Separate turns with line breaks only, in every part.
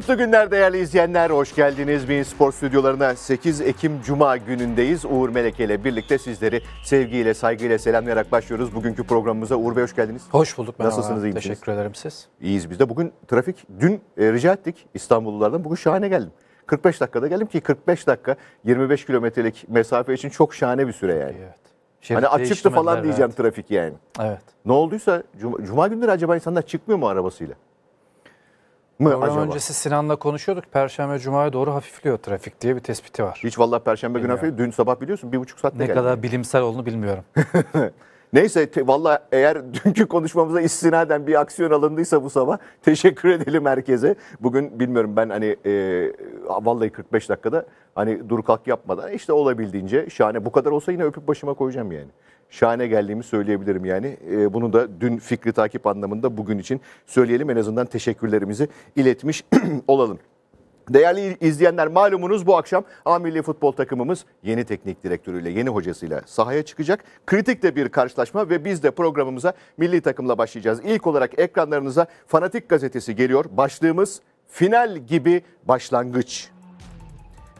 Mutlu günler değerli izleyenler. Hoş geldiniz Bein Spor stüdyolarına. 8 Ekim Cuma günündeyiz. Uğur Meleke ile birlikte sizleri sevgiyle, saygıyla selamlayarak başlıyoruz. Bugünkü programımıza Uğur Bey hoş geldiniz. Hoş
bulduk. Ben Nasılsınız? Iyi Teşekkür misiniz? ederim siz.
İyiyiz biz de. Bugün trafik dün e, rica ettik İstanbullulardan. Bugün şahane geldim. 45 dakikada geldim ki 45 dakika 25 kilometrelik mesafe için çok şahane bir süre yani. Evet. Hani Şerit hani açıktı falan diyeceğim evet. trafik yani. Evet. Ne olduysa cuma, cuma günleri acaba insanlar çıkmıyor mu arabasıyla?
mı Program acaba? öncesi Sinan'la konuşuyorduk. Perşembe Cuma'ya doğru hafifliyor trafik diye bir tespiti var.
Hiç vallahi Perşembe günü hafif. Dün sabah biliyorsun bir buçuk saatte Ne geldi. kadar bilimsel olduğunu bilmiyorum. Neyse te, valla eğer dünkü konuşmamıza istinaden bir aksiyon alındıysa bu sabah teşekkür edelim herkese. Bugün bilmiyorum ben hani e, vallahi 45 dakikada hani dur kalk yapmadan işte olabildiğince şahane. Bu kadar olsa yine öpüp başıma koyacağım yani şahane geldiğimi söyleyebilirim yani. E, bunu da dün fikri takip anlamında bugün için söyleyelim. En azından teşekkürlerimizi iletmiş olalım. Değerli izleyenler malumunuz bu akşam A Milli Futbol takımımız yeni teknik direktörüyle, yeni hocasıyla sahaya çıkacak. Kritik de bir karşılaşma ve biz de programımıza milli takımla başlayacağız. İlk olarak ekranlarınıza Fanatik Gazetesi geliyor. Başlığımız final gibi başlangıç.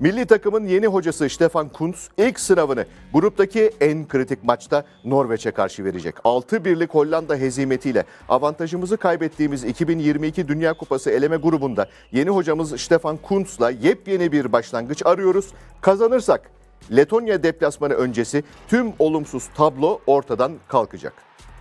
Milli takımın yeni hocası Stefan Kuntz ilk sınavını gruptaki en kritik maçta Norveç'e karşı verecek. 6-1'lik Hollanda hezimetiyle avantajımızı kaybettiğimiz 2022 Dünya Kupası eleme grubunda yeni hocamız Stefan Kuntz'la yepyeni bir başlangıç arıyoruz. Kazanırsak Letonya deplasmanı öncesi tüm olumsuz tablo ortadan kalkacak.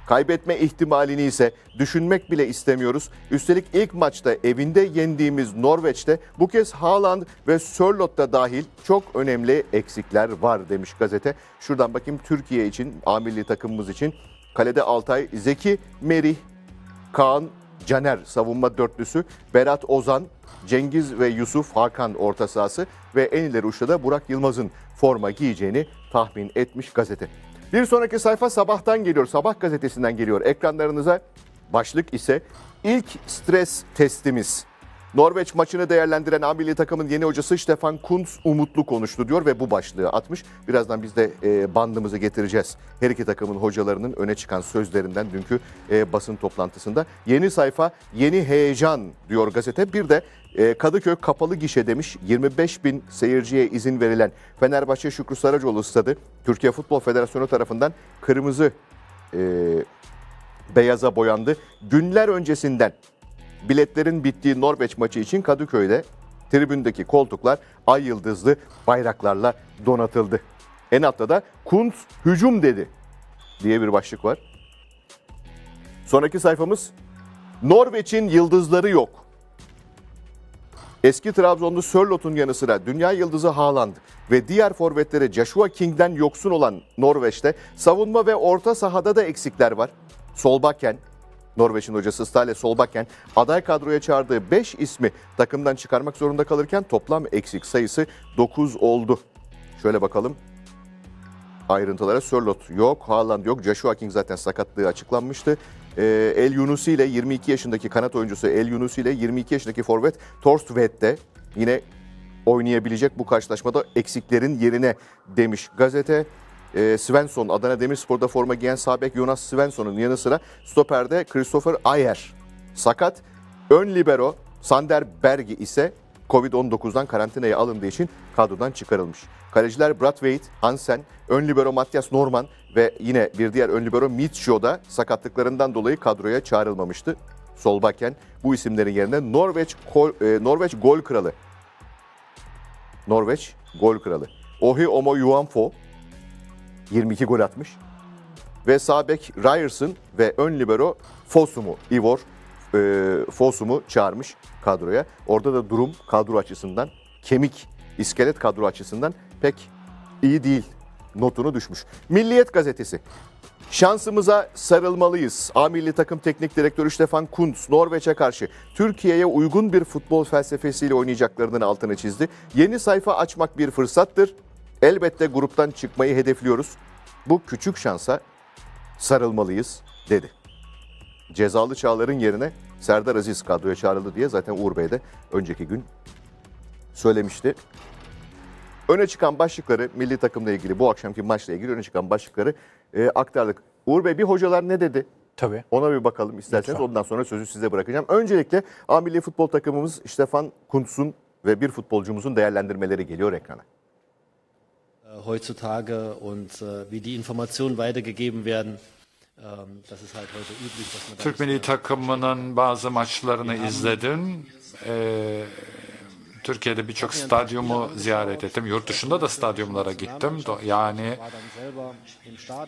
Kaybetme ihtimalini ise düşünmek bile istemiyoruz. Üstelik ilk maçta evinde yendiğimiz Norveç'te bu kez Haaland ve Sörlot'ta dahil çok önemli eksikler var demiş gazete. Şuradan bakayım Türkiye için, A takımımız için kalede Altay, Zeki, Merih, Kaan, Caner savunma dörtlüsü, Berat Ozan, Cengiz ve Yusuf Hakan orta sahası ve en ileri uçta da Burak Yılmaz'ın forma giyeceğini tahmin etmiş gazete. Bir sonraki sayfa sabahtan geliyor. Sabah gazetesinden geliyor ekranlarınıza. Başlık ise ilk stres testimiz. Norveç maçını değerlendiren A takımın yeni hocası Stefan Kuntz umutlu konuştu diyor ve bu başlığı atmış. Birazdan biz de e, bandımızı getireceğiz. Her iki takımın hocalarının öne çıkan sözlerinden dünkü e, basın toplantısında. Yeni sayfa, yeni heyecan diyor gazete. Bir de e, Kadıköy kapalı gişe demiş. 25 bin seyirciye izin verilen Fenerbahçe Şükrü Saracoğlu Stadı Türkiye Futbol Federasyonu tarafından kırmızı e, beyaza boyandı. Günler öncesinden biletlerin bittiği Norveç maçı için Kadıköy'de tribündeki koltuklar ay yıldızlı bayraklarla donatıldı. En altta da Kunt hücum dedi diye bir başlık var. Sonraki sayfamız Norveç'in yıldızları yok. Eski Trabzonlu Sörlot'un yanı sıra dünya yıldızı Haaland ve diğer forvetleri Joshua King'den yoksun olan Norveç'te savunma ve orta sahada da eksikler var. Solbakken, Norveç'in hocası Stale Solbakken aday kadroya çağırdığı 5 ismi takımdan çıkarmak zorunda kalırken toplam eksik sayısı 9 oldu. Şöyle bakalım ayrıntılara. Sörlot yok, Haaland yok. Joshua King zaten sakatlığı açıklanmıştı. Ee, El Yunusi ile 22 yaşındaki kanat oyuncusu El Yunusi ile 22 yaşındaki forvet Torst Vette yine oynayabilecek bu karşılaşmada eksiklerin yerine demiş gazete. E, Svensson, Adana Demirspor'da forma giyen Sabek Jonas Svensson'un yanı sıra stoperde Christopher Ayer sakat. Ön libero Sander Bergi ise Covid-19'dan karantinaya alındığı için kadrodan çıkarılmış. Kaleciler Brad Brathwaite, Hansen, ön libero Matthias Norman, ve yine bir diğer ön libero Mitsio da sakatlıklarından dolayı kadroya çağrılmamıştı. Sol bakken bu isimlerin yerine Norveç, kol, e, Norveç gol kralı. Norveç gol kralı. Ohi Omo Yuanfo 22 gol atmış. Ve sağ Ryerson ve ön libero Fosumu, Ivor e, Fosumu çağırmış kadroya. Orada da durum kadro açısından, kemik, iskelet kadro açısından pek iyi değil notunu düşmüş. Milliyet gazetesi. Şansımıza sarılmalıyız. A milli takım teknik direktörü Stefan Kuntz Norveç'e karşı Türkiye'ye uygun bir futbol felsefesiyle oynayacaklarının altını çizdi. Yeni sayfa açmak bir fırsattır. Elbette gruptan çıkmayı hedefliyoruz. Bu küçük şansa sarılmalıyız dedi. Cezalı Çağlar'ın yerine Serdar Aziz kadroya çağrıldı diye zaten Uğur Bey de önceki gün söylemişti. Öne çıkan başlıkları milli takımla ilgili bu akşamki maçla ilgili öne çıkan başlıkları e, aktardık. Uğur Bey bir hocalar ne dedi? Tabii. Ona bir bakalım isterseniz Lütfen. ondan sonra sözü size bırakacağım. Öncelikle A Milli Futbol takımımız Stefan Kuntz'un ve bir futbolcumuzun değerlendirmeleri geliyor ekrana.
Äh, heutzutage und äh, wie die Informationen weitergegeben werden, ähm, das ist halt heute üblich, dass Türk milli takımının bazı maçlarını izledim. Ee, äh, Türkiye'de birçok stadyumu ziyaret ettim. Yurt dışında da stadyumlara gittim. Yani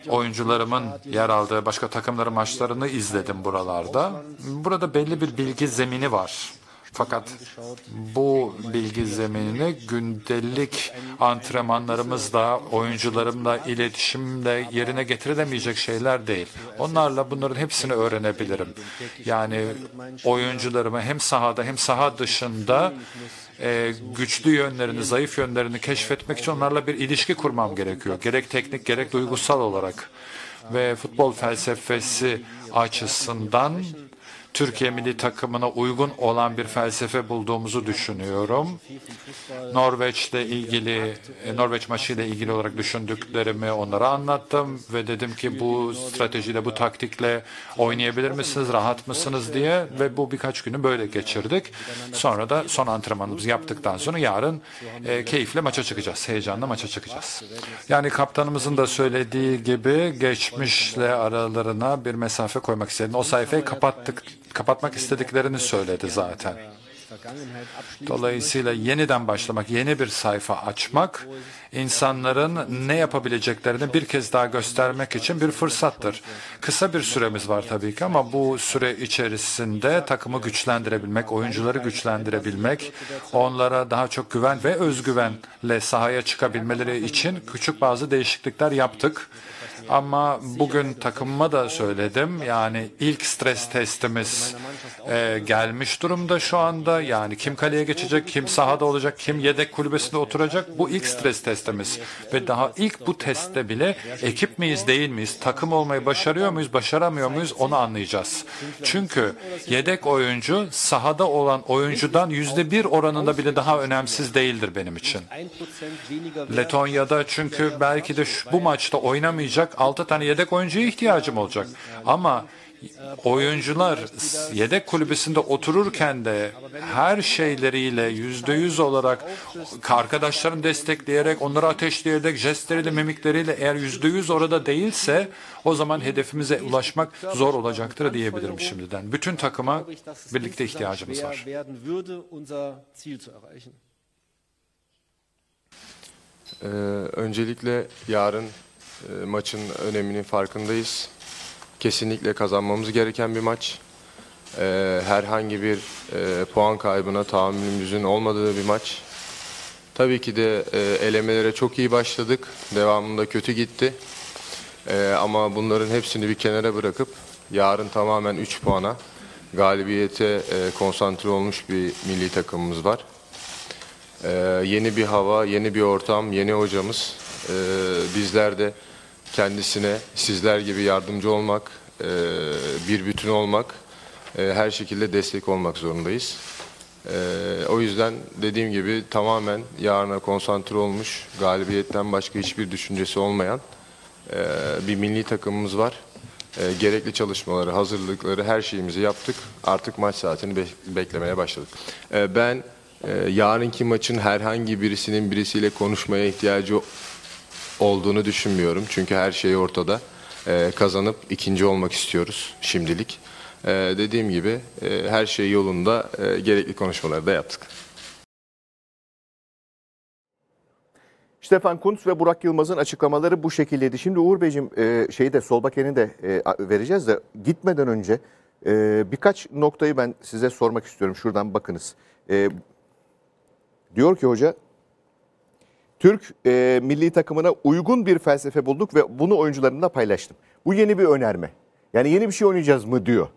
oyuncularımın yer aldığı başka takımların maçlarını izledim buralarda. Burada belli bir bilgi zemini var. Fakat bu bilgi zeminini gündelik antrenmanlarımızla, oyuncularımla, iletişimle yerine getirilemeyecek şeyler değil. Onlarla bunların hepsini öğrenebilirim. Yani oyuncularımı hem sahada hem saha dışında e, güçlü yönlerini, zayıf yönlerini keşfetmek için onlarla bir ilişki kurmam gerekiyor. Gerek teknik, gerek duygusal olarak ve futbol felsefesi açısından Türkiye milli takımına uygun olan bir felsefe bulduğumuzu düşünüyorum. Norveç'le ilgili, e, Norveç maçıyla ilgili olarak düşündüklerimi onlara anlattım ve dedim ki bu stratejiyle, bu taktikle oynayabilir misiniz, rahat mısınız diye ve bu birkaç günü böyle geçirdik. Sonra da son antrenmanımızı yaptıktan sonra yarın e, keyifle maça çıkacağız, heyecanla maça çıkacağız. Yani kaptanımızın da söylediği gibi geçmişle aralarına bir mesafe koymak istedim. O sayfayı kapattık kapatmak istediklerini söyledi zaten.
Dolayısıyla
yeniden başlamak, yeni bir sayfa açmak, insanların ne yapabileceklerini bir kez daha göstermek için bir fırsattır. Kısa bir süremiz var tabii ki ama bu süre içerisinde takımı güçlendirebilmek, oyuncuları güçlendirebilmek, onlara daha çok güven ve özgüvenle sahaya çıkabilmeleri için küçük bazı değişiklikler yaptık. Ama bugün takımıma da söyledim. Yani ilk stres testimiz e, gelmiş durumda şu anda. Yani kim kaleye geçecek, kim sahada olacak, kim yedek kulübesinde oturacak. Bu ilk stres testimiz. Ve daha ilk bu testte bile ekip miyiz, değil miyiz? Takım olmayı başarıyor muyuz, başaramıyor muyuz? Onu anlayacağız. Çünkü yedek oyuncu sahada olan oyuncudan yüzde bir oranında bile daha önemsiz değildir benim için. Letonya'da çünkü belki de şu, bu maçta oynamayacak 6 tane yedek oyuncuya ihtiyacım olacak. Ama oyuncular yedek kulübesinde otururken de her şeyleriyle yüzde yüz olarak arkadaşlarını destekleyerek, onları ateşleyerek, jestleriyle, mimikleriyle eğer yüzde yüz orada değilse o zaman hedefimize ulaşmak zor olacaktır diyebilirim
şimdiden. Bütün takıma birlikte ihtiyacımız var. Ee, öncelikle yarın e, maçın öneminin farkındayız. Kesinlikle kazanmamız gereken bir maç. E, herhangi bir e, puan kaybına tahammülümüzün olmadığı bir maç. Tabii ki de e, elemelere çok iyi başladık. Devamında kötü gitti. ama bunların hepsini bir kenara bırakıp yarın tamamen 3 puana galibiyete konsantre olmuş bir milli takımımız var. E, yeni bir hava, yeni bir ortam, yeni hocamız. E, bizler de kendisine sizler gibi yardımcı olmak, e, bir bütün olmak, e, her şekilde destek olmak zorundayız. E, o yüzden dediğim gibi tamamen yarına konsantre olmuş, galibiyetten başka hiçbir düşüncesi olmayan bir milli takımımız var. gerekli çalışmaları, hazırlıkları, her şeyimizi yaptık. Artık maç saatini beklemeye başladık. ben yarınki maçın herhangi birisinin birisiyle konuşmaya ihtiyacı olduğunu düşünmüyorum. Çünkü her şey ortada. E, kazanıp ikinci olmak istiyoruz şimdilik. E, dediğim gibi e, her şey yolunda e, gerekli konuşmaları da yaptık.
Stefan Kuntz ve Burak Yılmaz'ın açıklamaları bu şekildeydi. Şimdi Uğur Beyciğim e, şeyi de Solbaken'i de e, vereceğiz de gitmeden önce e, birkaç noktayı ben size sormak istiyorum. Şuradan bakınız. E, diyor ki hoca Türk e, milli takımına uygun bir felsefe bulduk ve bunu oyuncularımla paylaştım. Bu yeni bir önerme. Yani yeni bir şey oynayacağız mı diyor.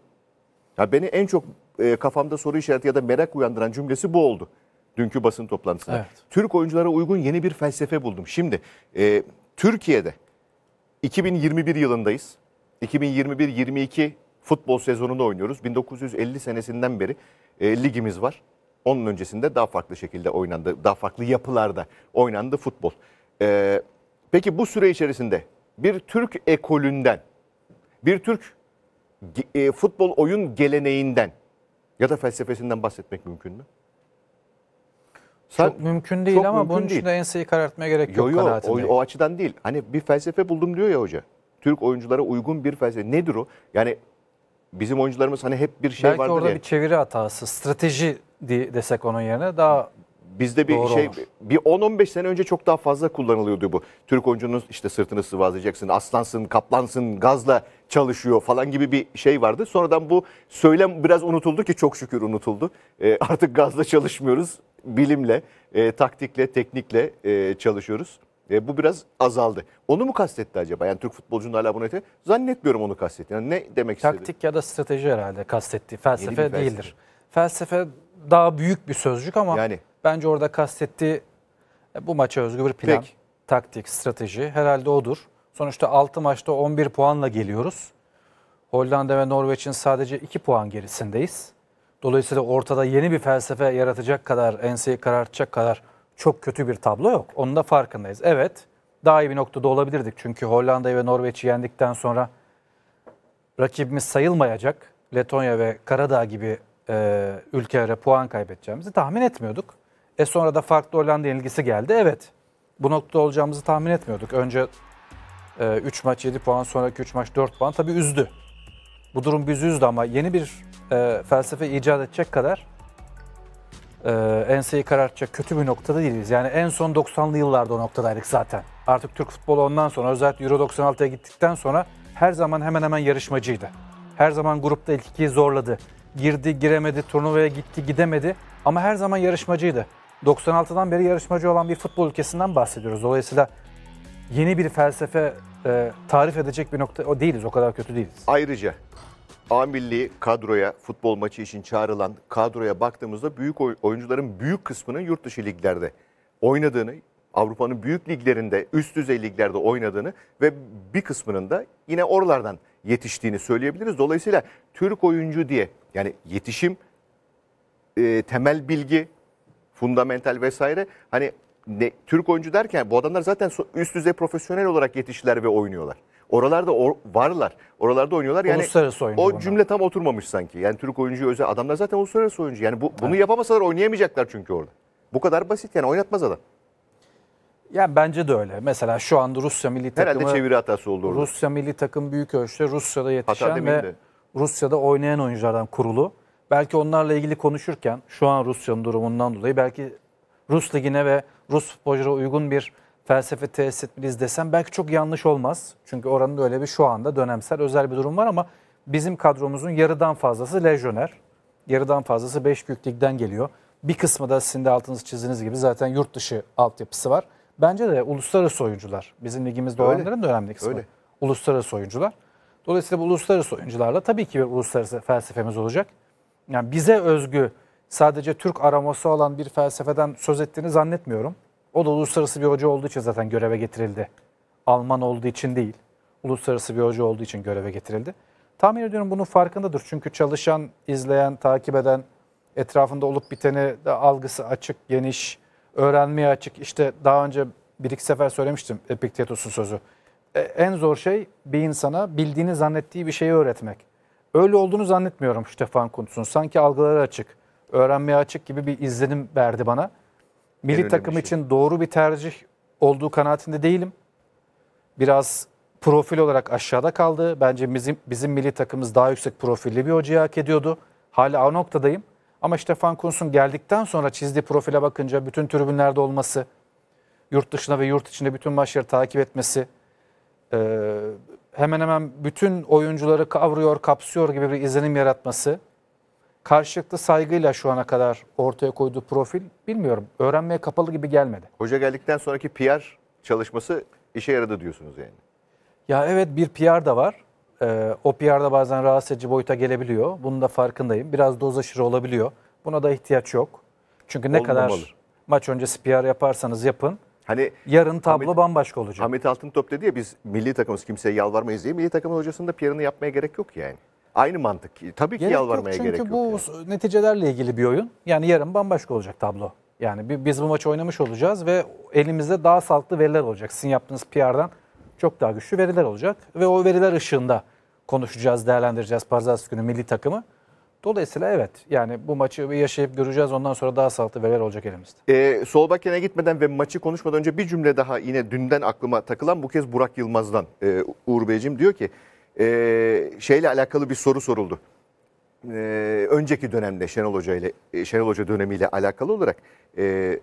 Ya beni en çok e, kafamda soru işareti ya da merak uyandıran cümlesi bu oldu. Dünkü basın toplantısında. Evet. Türk oyunculara uygun yeni bir felsefe buldum. Şimdi e, Türkiye'de 2021 yılındayız. 2021-22 futbol sezonunda oynuyoruz. 1950 senesinden beri e, ligimiz var. Onun öncesinde daha farklı şekilde oynandı, daha farklı yapılarda oynandı futbol. Ee, peki bu süre içerisinde bir Türk ekolünden, bir Türk e, futbol oyun geleneğinden ya da felsefesinden bahsetmek mümkün mü? Sen, çok mümkün değil çok ama mümkün bunun için de
enseyi karartmaya gerek yok yo, yo, o,
o açıdan değil. Hani bir felsefe buldum diyor ya hoca. Türk oyunculara uygun bir felsefe. Nedir o? Yani bizim oyuncularımız
hani hep bir şey Belki vardır orada ya. bir çeviri hatası, strateji diye desek onun yerine daha Bizde bir Doğru şey olur.
bir 10-15 sene önce çok daha fazla kullanılıyordu bu. Türk oyuncunun işte sırtını sıvazlayacaksın, aslansın, kaplansın, gazla çalışıyor falan gibi bir şey vardı. Sonradan bu söylem biraz unutuldu ki çok şükür unutuldu. E, artık gazla çalışmıyoruz, bilimle, e, taktikle, teknikle e, çalışıyoruz. E, bu biraz azaldı. Onu mu kastetti acaba? Yani Türk futbolcunun hala bunu etti. Zannetmiyorum onu kastetti. Yani ne demek istedi?
Taktik ya da strateji herhalde kastetti. Felsefe felsefe. değildir. Felsefe daha büyük bir sözcük ama Yani. bence orada kastetti e, bu maça özgü bir plan, Peki. taktik, strateji herhalde odur. Sonuçta 6 maçta 11 puanla geliyoruz. Hollanda ve Norveç'in sadece 2 puan gerisindeyiz. Dolayısıyla ortada yeni bir felsefe yaratacak kadar, enseyi karartacak kadar çok kötü bir tablo yok. Onun da farkındayız. Evet daha iyi bir noktada olabilirdik. Çünkü Hollanda'yı ve Norveç'i yendikten sonra rakibimiz sayılmayacak Letonya ve Karadağ gibi e, ülkelere puan kaybedeceğimizi tahmin etmiyorduk. E sonra da farklı Hollanda ilgisi geldi. Evet bu noktada olacağımızı tahmin etmiyorduk. Önce e, 3 maç 7 puan sonraki 3 maç 4 puan tabii üzdü. Bu durum bizi üzdü ama yeni bir e, felsefe icat edecek kadar e, enseyi karartacak kötü bir noktada değiliz. Yani en son 90'lı yıllarda o noktadaydık zaten. Artık Türk futbolu ondan sonra özellikle Euro 96'ya gittikten sonra her zaman hemen hemen yarışmacıydı. Her zaman grupta ilk ikiyi zorladı. Girdi, giremedi, turnuvaya gitti, gidemedi ama her zaman yarışmacıydı. 96'dan beri yarışmacı olan bir futbol ülkesinden bahsediyoruz. Dolayısıyla yeni bir felsefe e, tarif edecek bir nokta o değiliz. O kadar kötü değiliz.
Ayrıca A milli kadroya futbol maçı için çağrılan kadroya baktığımızda büyük oyuncuların büyük kısmının yurt dışı liglerde oynadığını, Avrupa'nın büyük liglerinde, üst düzey liglerde oynadığını ve bir kısmının da yine oralardan yetiştiğini söyleyebiliriz. Dolayısıyla Türk oyuncu diye yani yetişim, e, temel bilgi, fundamental vesaire hani ne, Türk oyuncu derken bu adamlar zaten üst düzey profesyonel olarak yetiştiler ve oynuyorlar. Oralarda or, varlar. Oralarda oynuyorlar. Yani uluslararası oyuncu o bunlar. cümle tam oturmamış sanki. Yani Türk oyuncu özel adamlar zaten uluslararası oyuncu. Yani bu, bunu evet. yapamasalar oynayamayacaklar çünkü orada. Bu kadar basit yani oynatmaz adam.
Yani bence de öyle. Mesela şu anda Rusya milli takımı... Herhalde çeviri hatası oldu orada. Rusya milli takım büyük ölçüde Rusya'da yetişen ve Rusya'da oynayan oyunculardan kurulu. Belki onlarla ilgili konuşurken şu an Rusya'nın durumundan dolayı belki Rus ligine ve Rus futbolculara uygun bir felsefe tesis etmeliyiz desem belki çok yanlış olmaz. Çünkü oranın öyle bir şu anda dönemsel özel bir durum var ama bizim kadromuzun yarıdan fazlası lejyoner. Yarıdan fazlası 5 büyük ligden geliyor. Bir kısmı da sizin de altınız çizdiğiniz gibi zaten yurt dışı altyapısı var. Bence de uluslararası oyuncular. Bizim ligimizde öyle. olanların da önemli kısmı. Öyle. Uluslararası oyuncular. Dolayısıyla bu uluslararası oyuncularla tabii ki bir uluslararası felsefemiz olacak. Yani bize özgü sadece Türk araması olan bir felsefeden söz ettiğini zannetmiyorum. O da uluslararası bir hoca olduğu için zaten göreve getirildi. Alman olduğu için değil, uluslararası bir hoca olduğu için göreve getirildi. Tahmin ediyorum bunun farkındadır. Çünkü çalışan, izleyen, takip eden, etrafında olup biteni de algısı açık, geniş, öğrenmeye açık. İşte daha önce bir iki sefer söylemiştim Epiktetos'un sözü. E, en zor şey bir insana bildiğini zannettiği bir şeyi öğretmek. Öyle olduğunu zannetmiyorum Stefan Kuntz'un. Sanki algıları açık, öğrenmeye açık gibi bir izlenim verdi bana. Milli takım şey. için doğru bir tercih olduğu kanaatinde değilim. Biraz profil olarak aşağıda kaldı. Bence bizim bizim milli takımımız daha yüksek profilli bir hocayı hak ediyordu. Hala o noktadayım. Ama Stefan Kuntz'un geldikten sonra çizdiği profile bakınca bütün tribünlerde olması, yurt dışına ve yurt içinde bütün maçları takip etmesi, e, hemen hemen bütün oyuncuları kavruyor, kapsıyor gibi bir izlenim yaratması karşılıklı saygıyla şu ana kadar ortaya koyduğu profil bilmiyorum. Öğrenmeye kapalı gibi gelmedi.
Hoca geldikten sonraki PR çalışması işe yaradı diyorsunuz yani.
Ya evet bir PR da var. Ee, o PR da bazen rahatsız edici boyuta gelebiliyor. Bunun da farkındayım. Biraz doz aşırı olabiliyor. Buna da ihtiyaç yok. Çünkü ne Olmamalı. kadar maç öncesi PR yaparsanız yapın. Hani yarın tablo Hamit, bambaşka
olacak. Hamit Altıntop dedi ya biz milli takımız kimseye yalvarmayız diye milli takımın hocasında PR'ını yapmaya gerek yok yani. Aynı mantık. E, tabii ki gerek yalvarmaya gerek yok. Çünkü
bu yani. neticelerle ilgili bir oyun. Yani yarın bambaşka olacak tablo. Yani biz bu maçı oynamış olacağız ve elimizde daha sağlıklı veriler olacak. Sizin yaptığınız PR'dan çok daha güçlü veriler olacak. Ve o veriler ışığında konuşacağız, değerlendireceğiz pazartesi günü milli takımı. Dolayısıyla evet yani bu maçı yaşayıp göreceğiz ondan sonra daha sağlıklı veriler olacak elimizde.
Ee, sol bakene gitmeden ve maçı konuşmadan önce bir cümle daha yine dünden aklıma takılan bu kez Burak Yılmaz'dan. Ee, Uğur Beyciğim diyor ki e, şeyle alakalı bir soru soruldu. E, önceki dönemde Şenol Hoca ile e, Şenol Hoca dönemiyle alakalı olarak e,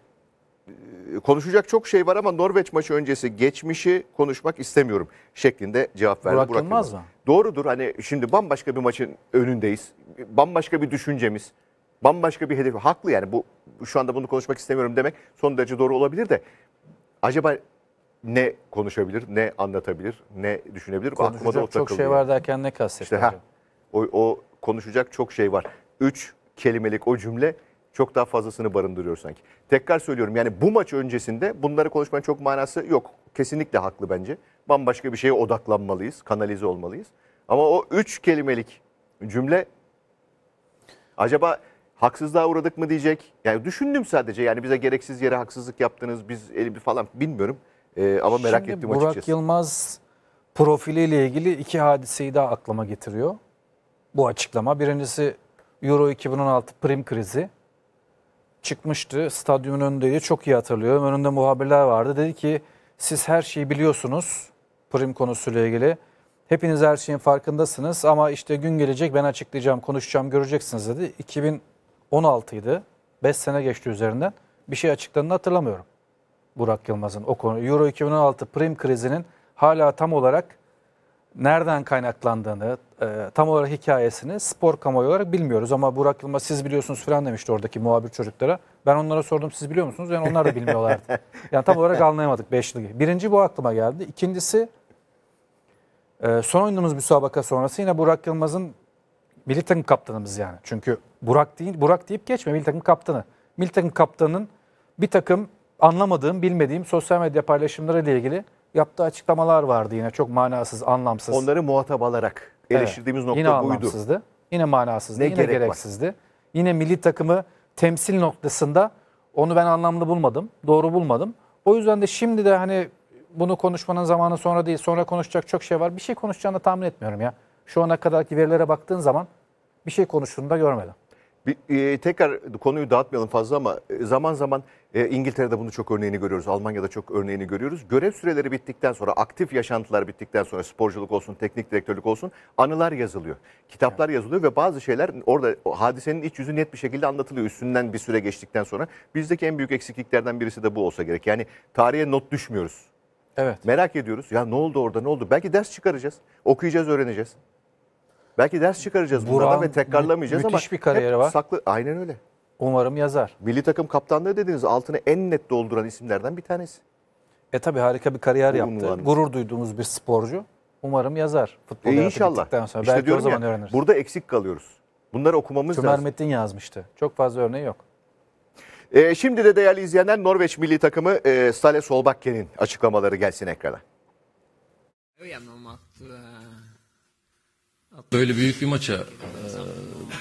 konuşacak çok şey var ama Norveç maçı öncesi geçmişi konuşmak istemiyorum şeklinde cevap verdi Burak, Burak Yılmaz. Yılmaz mı? Doğrudur hani şimdi bambaşka bir maçın önündeyiz. Bambaşka bir düşüncemiz, bambaşka bir hedef. Haklı yani bu şu anda bunu konuşmak istemiyorum demek son derece doğru olabilir de acaba ne konuşabilir, ne anlatabilir, ne düşünebilir. Konuşacak çok takılıyor. şey var
derken ne kastetti? İşte, heh,
o, o konuşacak çok şey var. Üç kelimelik o cümle çok daha fazlasını barındırıyor sanki. Tekrar söylüyorum yani bu maç öncesinde bunları konuşmanın çok manası yok. Kesinlikle haklı bence. Bambaşka bir şeye odaklanmalıyız, kanalize olmalıyız. Ama o üç kelimelik cümle acaba haksızlığa uğradık mı diyecek. Yani düşündüm sadece yani bize gereksiz yere haksızlık yaptınız biz elimi falan bilmiyorum. E, ama merak Şimdi ettim Burak açıkçası. Burak
Yılmaz profiliyle ilgili iki hadiseyi daha aklıma getiriyor. Bu açıklama. Birincisi Euro 2016 prim krizi çıkmıştı. Stadyumun önündeydi. Çok iyi hatırlıyorum. Önünde muhabirler vardı. Dedi ki siz her şeyi biliyorsunuz prim konusuyla ilgili. Hepiniz her şeyin farkındasınız ama işte gün gelecek ben açıklayacağım, konuşacağım, göreceksiniz dedi. 2016 idi. 5 sene geçti üzerinden. Bir şey açıkladığını hatırlamıyorum. Burak Yılmaz'ın o konu. Euro 2016 prim krizinin hala tam olarak nereden kaynaklandığını, e, tam olarak hikayesini spor kamuoyu olarak bilmiyoruz. Ama Burak Yılmaz siz biliyorsunuz falan demişti oradaki muhabir çocuklara. Ben onlara sordum siz biliyor musunuz? Yani onlar da bilmiyorlardı. yani tam olarak anlayamadık 5 ligi. Birinci bu aklıma geldi. İkincisi e, son oynadığımız müsabaka sonrası yine Burak Yılmaz'ın milli takım kaptanımız yani. Çünkü Burak değil, Burak deyip geçme milli takım kaptanı. Milli takım kaptanının bir takım anlamadığım, bilmediğim sosyal medya paylaşımları ile ilgili yaptığı açıklamalar vardı yine çok manasız, anlamsız. Onları muhatap alarak eleştirdiğimiz evet, nokta yine buydu. yine manasızdı, ne yine gerek gereksizdi. Var? Yine milli takımı temsil noktasında onu ben anlamlı bulmadım, doğru bulmadım. O yüzden de şimdi de hani bunu konuşmanın zamanı sonra değil, sonra konuşacak çok şey var. Bir şey konuşacağını tahmin etmiyorum ya. Şu ana kadarki verilere baktığın zaman bir şey konuştuğunu da görmedim.
Bir, e, tekrar konuyu dağıtmayalım fazla ama e, zaman zaman e, İngiltere'de bunu çok örneğini görüyoruz. Almanya'da çok örneğini görüyoruz. Görev süreleri bittikten sonra, aktif yaşantılar bittikten sonra sporculuk olsun, teknik direktörlük olsun anılar yazılıyor. Kitaplar evet. yazılıyor ve bazı şeyler orada hadisenin iç yüzü net bir şekilde anlatılıyor üstünden bir süre geçtikten sonra. Bizdeki en büyük eksikliklerden birisi de bu olsa gerek. Yani tarihe not düşmüyoruz. Evet. Merak ediyoruz. Ya ne oldu orada ne oldu? Belki ders çıkaracağız. Okuyacağız, öğreneceğiz. Belki ders çıkaracağız burada ve tekrarlamayacağız ama müthiş bir kariyeri var. Saklı, aynen öyle. Umarım yazar. Milli takım kaptanlığı dediğiniz altını en net dolduran isimlerden bir tanesi.
E tabi harika bir kariyer Uyumlu yaptı. Gurur duyduğumuz bir sporcu. Umarım yazar. Futbol e, inşallah. Sonra. İşte Belki diyorum o zaman ya, öğreniriz. Burada eksik kalıyoruz. Bunları okumamız Tümer lazım. Metin yazmıştı. Çok fazla örneği yok.
E, şimdi de değerli izleyenler Norveç milli takımı e, Sale Solbakken'in açıklamaları gelsin ekrana
böyle büyük bir maça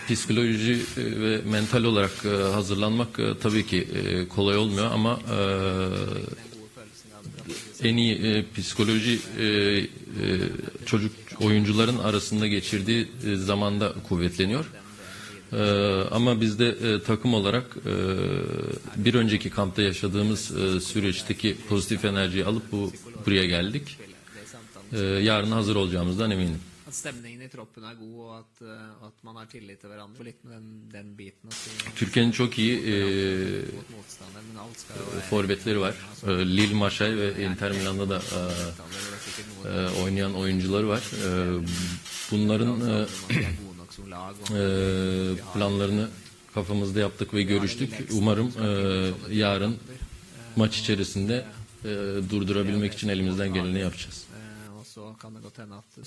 e, psikoloji e, ve mental olarak e, hazırlanmak e, tabii ki e, kolay olmuyor ama e, en iyi e, psikoloji e, e, çocuk oyuncuların arasında geçirdiği e, zamanda kuvvetleniyor. Ee, ama biz de e, takım olarak e, bir önceki kampta yaşadığımız e, süreçteki pozitif enerjiyi alıp bu buraya geldik. E, yarın hazır olacağımızdan eminim.
At stemningen i troppen er god, og at, eh, at man har tillit til hverandre. Litt med den, den
biten også. Türkiye'nin çok iyi e, forvetleri var. E, Lille, Marseille ve Inter Milan'da da e, e, oynayan oyuncuları var. E, bunların e, e, planlarını kafamızda yaptık ve görüştük. Umarım e, yarın maç içerisinde e, durdurabilmek için elimizden geleni yapacağız
så kan det godt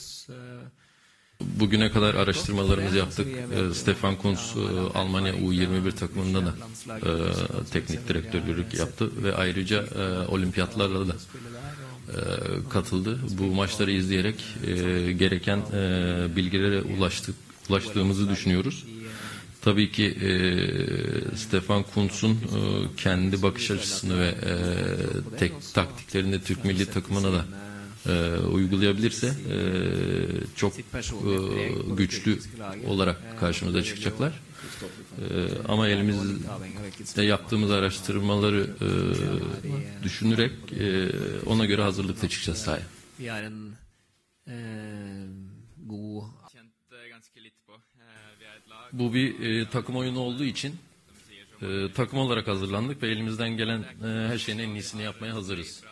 Bugüne kadar araştırmalarımızı yaptık. Ee, Stefan
Kunz e, Almanya U21 takımında da e, teknik direktörlük yaptı ve ayrıca e, olimpiyatlarla da katıldı. Bu maçları izleyerek gereken bilgilere ulaştık, ulaştığımızı düşünüyoruz. Tabii ki e, Stefan Kuntz'un e, kendi bakış açısını ve e, tek, taktiklerini Türk milli takımına da e, uygulayabilirse e, çok e, güçlü olarak karşımıza çıkacaklar. E, ama elimizde yaptığımız araştırmaları e, düşünerek e, ona göre hazırlıkta çıkacağız sahaya. E, bu bir e, takım oyunu olduğu için e, takım olarak hazırlandık ve elimizden gelen e, her şeyin en iyisini yapmaya hazırız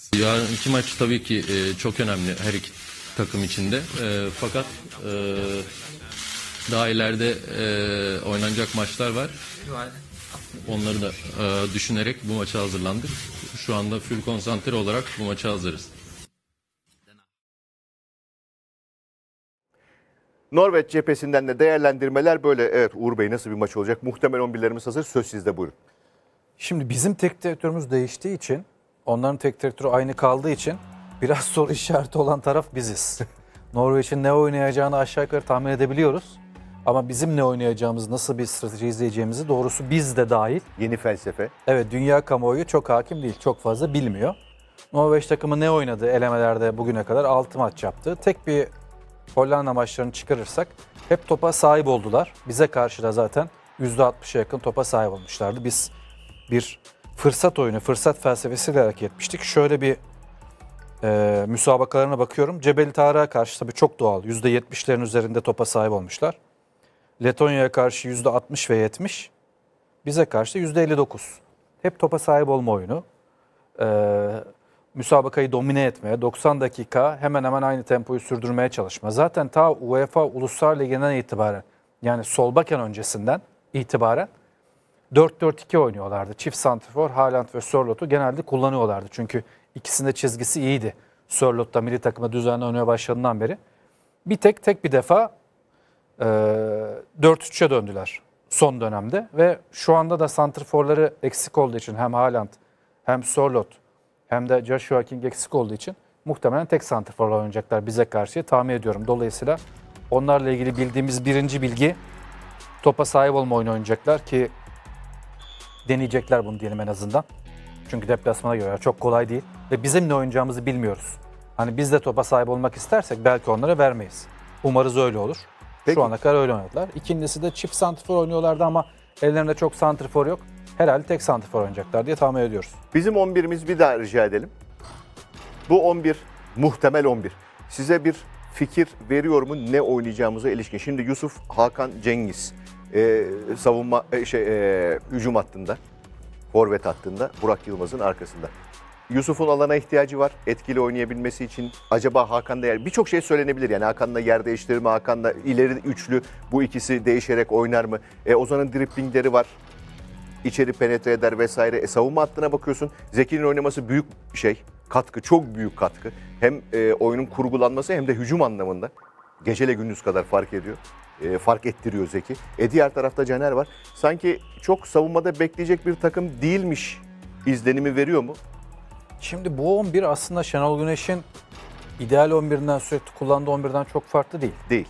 oynayacağız. Yarınki maç tabii ki e, çok önemli her iki takım içinde. E, fakat e, daha ileride e, oynanacak maçlar var. Onları da e, düşünerek bu maça hazırlandık. Şu anda full konsantre olarak bu maça hazırız.
Norveç cephesinden de değerlendirmeler böyle. Evet Uğur Bey nasıl bir maç olacak? Muhtemel 11'lerimiz hazır. Söz sizde buyurun.
Şimdi bizim tek direktörümüz değiştiği için Onların tek türü aynı kaldığı için biraz soru işareti olan taraf biziz. Norveç'in ne oynayacağını aşağı yukarı tahmin edebiliyoruz. Ama bizim ne oynayacağımız, nasıl bir strateji izleyeceğimizi doğrusu biz de dahil. Yeni felsefe. Evet, dünya kamuoyu çok hakim değil, çok fazla bilmiyor. Norveç takımı ne oynadı elemelerde bugüne kadar? 6 maç yaptı. Tek bir Hollanda maçlarını çıkarırsak hep topa sahip oldular. Bize karşı da zaten %60'a yakın topa sahip olmuşlardı. Biz bir fırsat oyunu, fırsat felsefesiyle hareket etmiştik. Şöyle bir e, müsabakalarına bakıyorum. Cebeli Tarık'a karşı tabii çok doğal. %70'lerin üzerinde topa sahip olmuşlar. Letonya'ya karşı %60 ve 70. Bize karşı %59. Hep topa sahip olma oyunu. Ee, müsabakayı domine etmeye, 90 dakika hemen hemen aynı tempoyu sürdürmeye çalışma. Zaten ta UEFA Uluslar Ligi'nden itibaren yani Solbaken öncesinden itibaren 4-4-2 oynuyorlardı. Çift santifor Haaland ve Sörlot'u genelde kullanıyorlardı. Çünkü ikisinde çizgisi iyiydi. Sörlot da milli takıma düzenli oynamaya başladığından beri. Bir tek tek bir defa e, 4-3'e döndüler son dönemde. Ve şu anda da santrforları eksik olduğu için hem Haaland hem Sörlot hem de Joshua King eksik olduğu için muhtemelen tek santrforla oynayacaklar bize karşı tahmin ediyorum. Dolayısıyla onlarla ilgili bildiğimiz birinci bilgi topa sahip olma oyunu oynayacaklar ki deneyecekler bunu diyelim en azından. Çünkü deplasmana göre çok kolay değil ve bizim ne oynayacağımızı bilmiyoruz. Hani biz de topa sahip olmak istersek belki onlara vermeyiz. Umarız öyle olur. Peki. Şu ana kadar öyle oynadılar. İkincisi de çift santrifor oynuyorlardı ama ellerinde çok santrifor yok. Herhalde tek santrifor oynayacaklar diye tahmin ediyoruz.
Bizim 11'imiz bir daha rica edelim. Bu 11 muhtemel 11. Size bir fikir veriyor mu ne oynayacağımıza ilişkin? Şimdi Yusuf, Hakan, Cengiz e, savunma e, şey e, hücum hattında, forvet hattında Burak Yılmaz'ın arkasında. Yusuf'un alana ihtiyacı var. Etkili oynayabilmesi için acaba Hakan'da yer birçok şey söylenebilir. Yani Hakan'la yer değiştirir mi? Hakan'la ileri üçlü bu ikisi değişerek oynar mı? E, Ozan'ın driplingleri var. İçeri penetre eder vesaire. E, savunma hattına bakıyorsun. Zeki'nin oynaması büyük şey. Katkı çok büyük katkı. Hem e, oyunun kurgulanması hem de hücum anlamında. Geceyle gündüz kadar fark ediyor. E, fark ettiriyor Zeki. E diğer tarafta Caner var. Sanki çok savunmada
bekleyecek bir takım değilmiş izlenimi veriyor mu? Şimdi bu 11 aslında Şenol Güneş'in ideal 11'inden sürekli kullandığı 11'den çok farklı değil. Değil.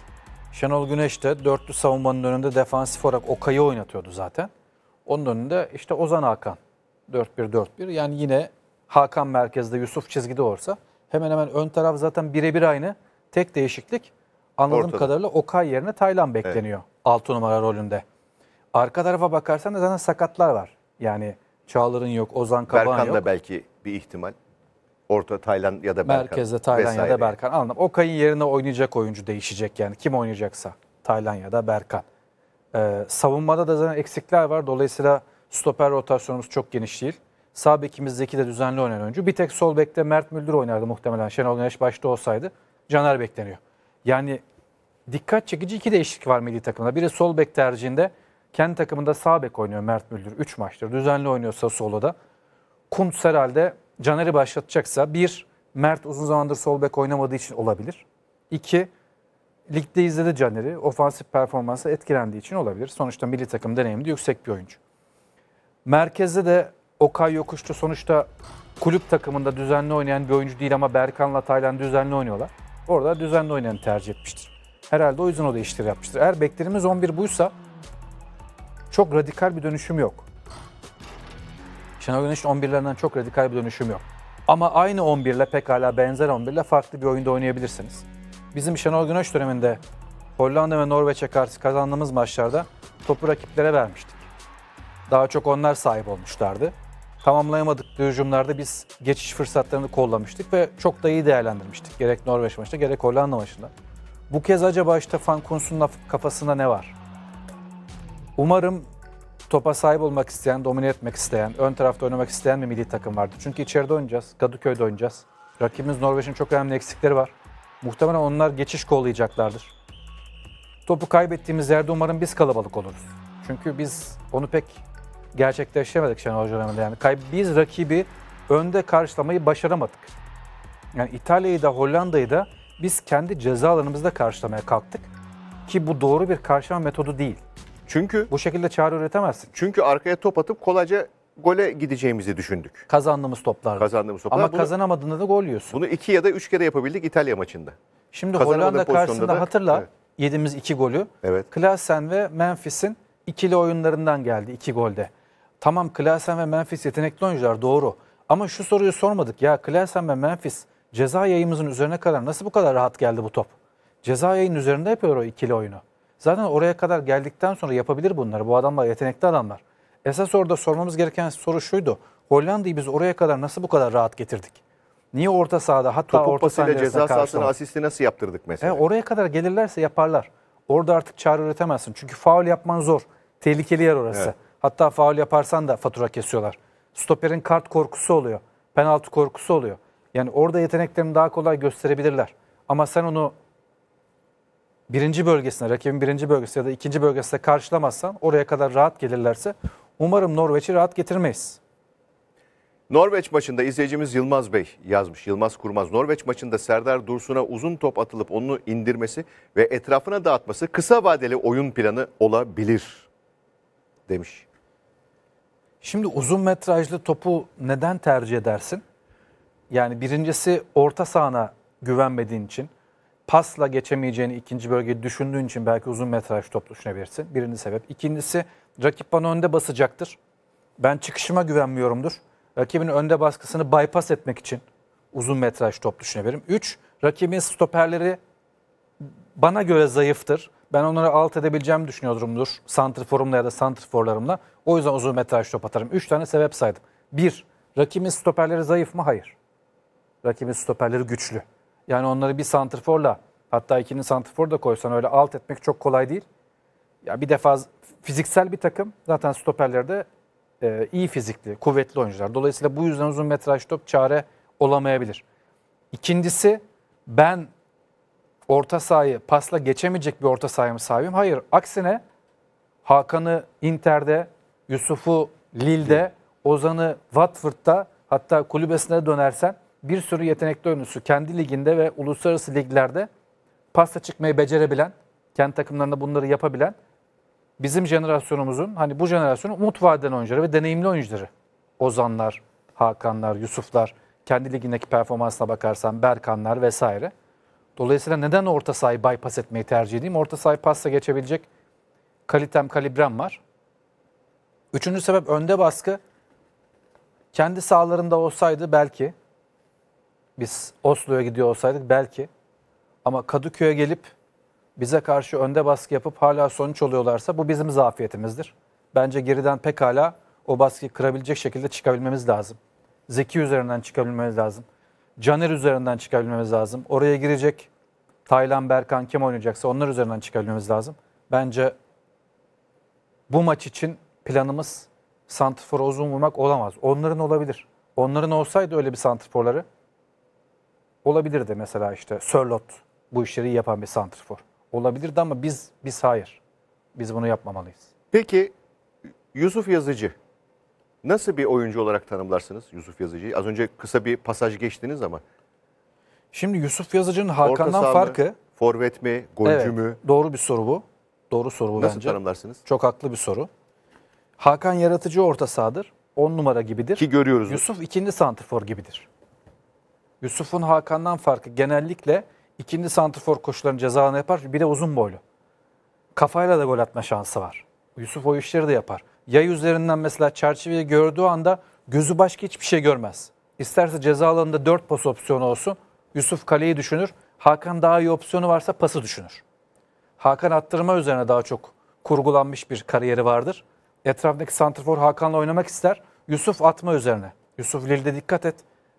Şenol Güneş de dörtlü savunmanın önünde defansif olarak Okay'ı oynatıyordu zaten. Onun önünde işte Ozan Hakan 4-1-4-1. Yani yine Hakan merkezde Yusuf çizgide olsa hemen hemen ön taraf zaten birebir aynı. Tek değişiklik Anladığım Ortada. kadarıyla Okay yerine Taylan bekleniyor. Evet. 6 numara rolünde. Arka tarafa bakarsan da zaten sakatlar var. Yani Çağlar'ın yok, Ozan Kaban Berkan yok. Berkan da belki bir ihtimal. Orta
Taylan ya da Berkan. Merkezde Taylan vesaire. ya da Berkan.
Anladım. Okay'ın yerine oynayacak oyuncu değişecek yani. Kim oynayacaksa. Taylan ya da Berkan. Ee, savunmada da zaten eksikler var. Dolayısıyla stoper rotasyonumuz çok geniş değil. Sağ bekimizdeki de düzenli oynayan oyuncu. Bir tek sol bekte Mert Müldür oynardı muhtemelen. Şenol Güneş başta olsaydı. Caner bekleniyor. Yani dikkat çekici iki değişiklik var milli takımda. Biri sol bek tercihinde kendi takımında sağ bek oynuyor Mert Müldür. 3 maçtır düzenli oynuyorsa oynuyor da Kunt herhalde Caner'i başlatacaksa bir Mert uzun zamandır sol bek oynamadığı için olabilir. İki ligde izledi Caner'i. Ofansif performansa etkilendiği için olabilir. Sonuçta milli takım deneyiminde yüksek bir oyuncu. Merkezde de Okay Yokuşçu sonuçta kulüp takımında düzenli oynayan bir oyuncu değil ama Berkan'la Taylan düzenli oynuyorlar. Orada düzenli oynayan tercih etmiştir. Herhalde o yüzden o değişikleri yapmıştır. Eğer beklerimiz 11 buysa çok radikal bir dönüşüm yok. Şenol Güneş'in 11'lerinden çok radikal bir dönüşüm yok. Ama aynı 11 ile pekala benzer 11 ile farklı bir oyunda oynayabilirsiniz. Bizim Şenol Güneş döneminde Hollanda ve Norveç'e karşı kazandığımız maçlarda topu rakiplere vermiştik. Daha çok onlar sahip olmuşlardı. Tamamlayamadık hücumlarda biz geçiş fırsatlarını kollamıştık ve çok da iyi değerlendirmiştik. Gerek Norveç maçında gerek Hollanda maçında. Bu kez acaba işte fan kafasında ne var? Umarım topa sahip olmak isteyen, domine etmek isteyen, ön tarafta oynamak isteyen bir milli takım vardı. Çünkü içeride oynayacağız, Kadıköy'de oynayacağız. Rakibimiz Norveç'in çok önemli eksikleri var. Muhtemelen onlar geçiş kollayacaklardır. Topu kaybettiğimiz yerde umarım biz kalabalık oluruz. Çünkü biz onu pek gerçekleştiremedik Şenol Hoca döneminde. Yani Kay biz rakibi önde karşılamayı başaramadık. Yani İtalya'yı da Hollanda'yı da biz kendi ceza alanımızda karşılamaya kalktık ki bu doğru bir karşılama metodu değil. Çünkü bu şekilde çağrı üretemezsin. Çünkü arkaya top
atıp kolayca gole gideceğimizi düşündük. Kazandığımız toplarda. Kazandığımız toplar. Ama bunu,
kazanamadığında da gol
yiyorsun. Bunu iki ya da üç kere yapabildik İtalya maçında.
Şimdi Hollanda karşısında da, hatırla evet. yediğimiz iki golü. Evet. Klaassen ve Memphis'in ikili oyunlarından geldi iki golde. Tamam Klaassen ve Memphis yetenekli oyuncular doğru. Ama şu soruyu sormadık ya Klaassen ve Memphis ceza yayımızın üzerine kadar nasıl bu kadar rahat geldi bu top? Ceza yayının üzerinde yapıyor o ikili oyunu. Zaten oraya kadar geldikten sonra yapabilir bunları. Bu adamlar yetenekli adamlar. Esas orada sormamız gereken soru şuydu. Hollanda'yı biz oraya kadar nasıl bu kadar rahat getirdik? Niye orta sahada hatta Topu orta sahada ceza sahasına asisti
nasıl yaptırdık mesela? E,
oraya kadar gelirlerse yaparlar. Orada artık çare üretemezsin. Çünkü faul yapman zor. Tehlikeli yer orası. Evet. Hatta faul yaparsan da fatura kesiyorlar. Stoperin kart korkusu oluyor. Penaltı korkusu oluyor. Yani orada yeteneklerini daha kolay gösterebilirler. Ama sen onu birinci bölgesine, rakibin birinci bölgesi ya da ikinci bölgesine karşılamazsan oraya kadar rahat gelirlerse umarım Norveç'i rahat getirmeyiz.
Norveç maçında izleyicimiz Yılmaz Bey yazmış. Yılmaz Kurmaz. Norveç maçında Serdar Dursun'a uzun top atılıp onu indirmesi ve etrafına dağıtması kısa vadeli oyun planı olabilir demiş.
Şimdi uzun metrajlı topu neden tercih edersin? Yani birincisi orta sahana güvenmediğin için, pasla geçemeyeceğini ikinci bölgeyi düşündüğün için belki uzun metraj top düşünebilirsin. Birinci sebep. İkincisi rakip bana önde basacaktır. Ben çıkışıma güvenmiyorumdur. Rakibin önde baskısını bypass etmek için uzun metraj top düşünebilirim. Üç, rakibin stoperleri bana göre zayıftır. Ben onları alt edebileceğimi düşünüyorumdur. Santriforumla ya da santriforlarımla. O yüzden uzun metraj top atarım. Üç tane sebep saydım. Bir, rakibin stoperleri zayıf mı? Hayır. Rakibin stoperleri güçlü. Yani onları bir santrforla hatta ikinin santrfor da koysan öyle alt etmek çok kolay değil. Ya bir defa fiziksel bir takım zaten stoperlerde e, iyi fizikli, kuvvetli oyuncular. Dolayısıyla bu yüzden uzun metraj top çare olamayabilir. İkincisi ben orta sahayı pasla geçemeyecek bir orta sahaya mı sahibim? Hayır. Aksine Hakan'ı Inter'de, Yusuf'u Lille'de, Ozan'ı Watford'da hatta kulübesine dönersen bir sürü yetenekli oyuncusu kendi liginde ve uluslararası liglerde pasta çıkmayı becerebilen, kendi takımlarında bunları yapabilen bizim jenerasyonumuzun hani bu jenerasyonun umut vadeden oyuncuları ve deneyimli oyuncuları. Ozanlar, Hakanlar, Yusuflar, kendi ligindeki performansına bakarsan Berkanlar vesaire. Dolayısıyla neden orta sahayı bypass etmeyi tercih edeyim? Orta sahayı pasta geçebilecek kalitem, kalibrem var. Üçüncü sebep önde baskı. Kendi sahalarında olsaydı belki biz Oslo'ya gidiyor olsaydık belki ama Kadıköy'e gelip bize karşı önde baskı yapıp hala sonuç oluyorlarsa bu bizim zafiyetimizdir. Bence geriden pekala o baskıyı kırabilecek şekilde çıkabilmemiz lazım. Zeki üzerinden çıkabilmemiz lazım. Caner üzerinden çıkabilmemiz lazım. Oraya girecek Taylan, Berkan kim oynayacaksa onlar üzerinden çıkabilmemiz lazım. Bence bu maç için planımız santrfora uzun vurmak olamaz. Onların olabilir. Onların olsaydı öyle bir santrforları olabilirdi mesela işte Sörlot bu işleri yapan bir santrfor. Olabilirdi ama biz biz hayır. Biz bunu yapmamalıyız.
Peki Yusuf Yazıcı nasıl bir oyuncu olarak tanımlarsınız Yusuf Yazıcı'yı? Az önce kısa bir pasaj geçtiniz ama.
Şimdi Yusuf Yazıcı'nın Hakan'dan farkı...
forvet mi, golcü evet, mü?
Doğru bir soru bu. Doğru soru bu nasıl bence. Nasıl tanımlarsınız? Çok haklı bir soru. Hakan yaratıcı orta sahadır. 10 numara gibidir. Ki görüyoruz. Yusuf ikinci santrfor gibidir. Yusuf'un Hakan'dan farkı genellikle ikinci santrfor koşularını cezalarını yapar. Bir de uzun boylu. Kafayla da gol atma şansı var. Yusuf o işleri de yapar. Yay üzerinden mesela çerçeveyi gördüğü anda gözü başka hiçbir şey görmez. İsterse ceza alanında 4 pas opsiyonu olsun. Yusuf kaleyi düşünür. Hakan daha iyi opsiyonu varsa pası düşünür. Hakan attırma üzerine daha çok kurgulanmış bir kariyeri vardır. Etrafındaki santrfor Hakan'la oynamak ister. Yusuf atma üzerine. Yusuf Lille'de dikkat et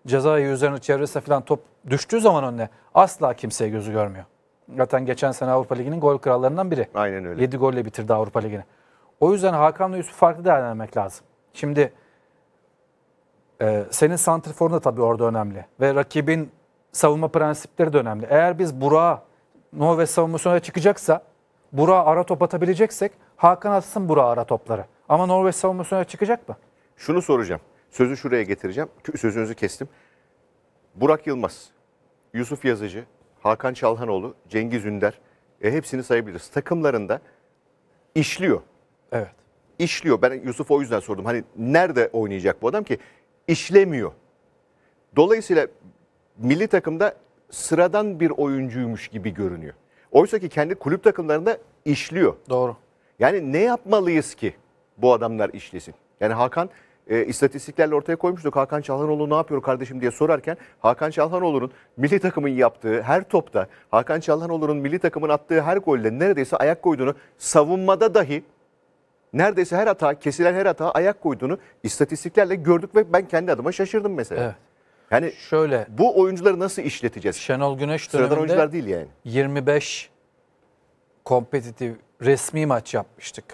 cezayı üzerine çevirirse falan top düştüğü zaman önüne asla kimseye gözü görmüyor. Zaten geçen sene Avrupa Ligi'nin gol krallarından biri. Aynen öyle. 7 golle bitirdi Avrupa Ligi'ni. O yüzden Hakan'la Yusuf farklı değerlendirmek lazım. Şimdi e, senin santriforun da tabii orada önemli. Ve rakibin savunma prensipleri de önemli. Eğer biz Burak'a Norveç savunmasına çıkacaksa Burak'a ara top atabileceksek Hakan atsın Burak'a ara topları. Ama Norveç savunmasına çıkacak mı?
Şunu soracağım. Sözü şuraya getireceğim. Sözünüzü kestim. Burak Yılmaz, Yusuf Yazıcı, Hakan Çalhanoğlu, Cengiz Ünder e, hepsini sayabiliriz. Takımlarında işliyor. Evet. İşliyor. Ben Yusuf o yüzden sordum. Hani nerede oynayacak bu adam ki? İşlemiyor. Dolayısıyla milli takımda sıradan bir oyuncuymuş gibi görünüyor. Oysa ki kendi kulüp takımlarında işliyor. Doğru. Yani ne yapmalıyız ki bu adamlar işlesin? Yani Hakan e, istatistiklerle ortaya koymuştuk. Hakan Çalhanoğlu ne yapıyor kardeşim diye sorarken Hakan Çalhanoğlu'nun milli takımın yaptığı her topta, Hakan Çalhanoğlu'nun milli takımın attığı her golde neredeyse ayak koyduğunu savunmada dahi neredeyse her hata, kesilen her hata ayak koyduğunu istatistiklerle gördük ve ben kendi adıma şaşırdım mesela. Evet. Yani şöyle bu oyuncuları nasıl işleteceğiz? Şenol Güneş döneminde Sıradan oyuncular değil yani.
25 kompetitif resmi maç yapmıştık.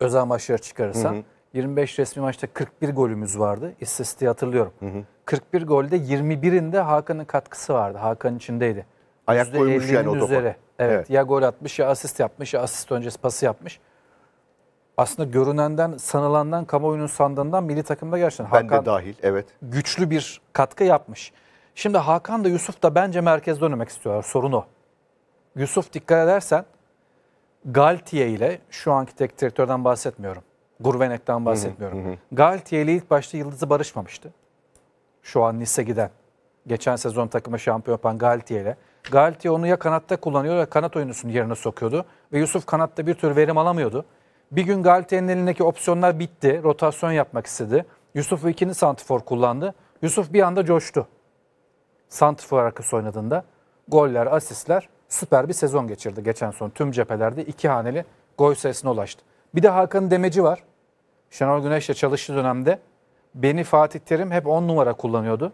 Özel maçları çıkarırsan. Hı hı. 25 resmi maçta 41 golümüz vardı. İstatistiği hatırlıyorum. Hı hı. 41 golde 21'inde Hakan'ın katkısı vardı. Hakan içindeydi. Ayak %50'nin koymuş yani o topa. Evet, evet ya gol atmış ya asist yapmış ya asist öncesi pası yapmış. Aslında görünenden, sanılandan, kamuoyunun sandığından milli takımda gerçekten ben Hakan de dahil, evet. güçlü bir katkı yapmış. Şimdi Hakan da Yusuf da bence merkezde oynamak istiyorlar. Sorun o. Yusuf dikkat edersen Galtier ile şu anki tek direktörden bahsetmiyorum. Gurvenek'ten bahsetmiyorum. Hı ile ilk başta Yıldız'ı barışmamıştı. Şu an Nice giden. Geçen sezon takıma şampiyon yapan ile. Galtiye onu ya kanatta kullanıyor ya kanat oyuncusunun yerine sokuyordu. Ve Yusuf kanatta bir tür verim alamıyordu. Bir gün Galtiye'nin elindeki opsiyonlar bitti. Rotasyon yapmak istedi. Yusuf ikinci santifor kullandı. Yusuf bir anda coştu. Santifor arkası oynadığında goller, asistler süper bir sezon geçirdi geçen son. Tüm cephelerde iki haneli gol sayısına ulaştı. Bir de Hakan'ın Demeci var. Şenol Güneş'le çalıştığı dönemde beni Fatih Terim hep 10 numara kullanıyordu.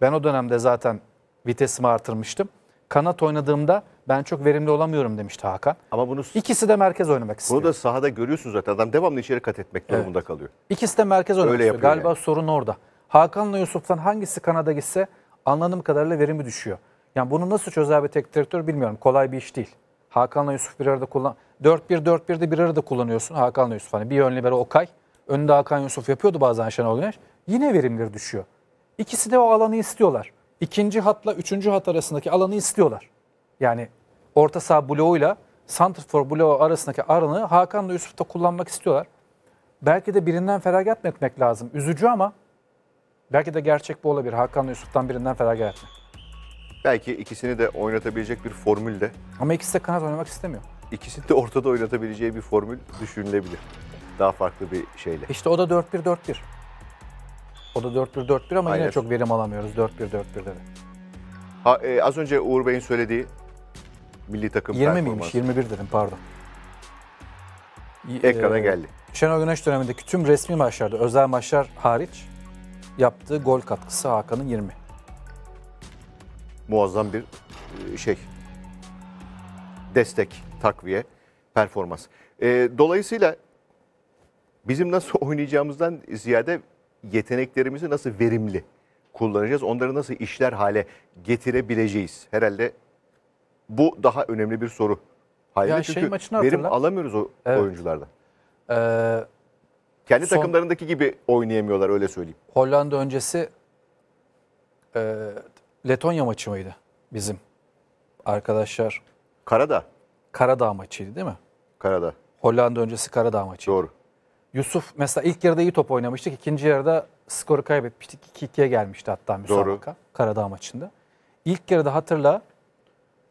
Ben o dönemde zaten vitesimi artırmıştım. Kanat oynadığımda ben çok verimli olamıyorum demişti Hakan. Ama bunu ikisi de merkez oynamak istiyor. Bunu da sahada görüyorsunuz
zaten. Adam devamlı içeri kat etmek evet. durumunda kalıyor.
İkisi de merkez oynamak Öyle istiyor. Galiba yani. sorun orada. Hakan'la Yusuf'tan hangisi kanada gitse anladığım kadarıyla verimi düşüyor. Yani bunu nasıl çözer bir tek direktör bilmiyorum. Kolay bir iş değil. Hakan'la Yusuf bir arada kullan 4-1-4-1'de bir arada kullanıyorsun Hakan'la Yusuf. Hani bir ön libero Okay. Önünde Hakan Yusuf yapıyordu bazen Şenol Güneş. Yine verimleri düşüyor. İkisi de o alanı istiyorlar. İkinci hatla üçüncü hat arasındaki alanı istiyorlar. Yani orta saha bloğuyla Santrfor bloğu arasındaki aranı Hakan'la Yusuf'ta kullanmak istiyorlar. Belki de birinden feragat etmek lazım. Üzücü ama belki de gerçek bu olabilir. Hakan'la Yusuf'tan birinden feragat etmek.
Belki ikisini de oynatabilecek bir formül de.
Ama ikisi de kanat oynamak istemiyor.
İkisini de ortada oynatabileceği bir formül düşünülebilir. Daha farklı bir şeyle. İşte
o da 4-1-4-1. O da 4-1-4-1 ama Aynen. yine çok verim alamıyoruz 4-1-4-1'de de.
Ha, e, az önce Uğur Bey'in söylediği milli takım 20 miymiş? 21
dedim pardon. E, Ekrana ee, geldi. Şenol Güneş döneminde tüm resmi maçlarda özel maçlar hariç yaptığı gol katkısı Hakan'ın 20
muazzam bir e, şey destek, takviye, performans. E, dolayısıyla bizim nasıl oynayacağımızdan ziyade yeteneklerimizi nasıl verimli kullanacağız, onları nasıl işler hale getirebileceğiz. Herhalde bu daha önemli bir soru. Hayır yani şey çünkü şey maçını verim hatırla. alamıyoruz o evet. oyunculardan. Ee, Kendi son, takımlarındaki gibi oynayamıyorlar öyle söyleyeyim.
Hollanda öncesi e, Letonya maçı mıydı bizim arkadaşlar? Karadağ. Karadağ maçıydı değil mi? Karadağ. Hollanda öncesi Karadağ maçı. Doğru. Yusuf mesela ilk yarıda iyi top oynamıştık. ikinci yarıda skoru kaybetmiştik. 2-2'ye gelmişti hatta müsabaka Karadağ maçında. İlk yarıda hatırla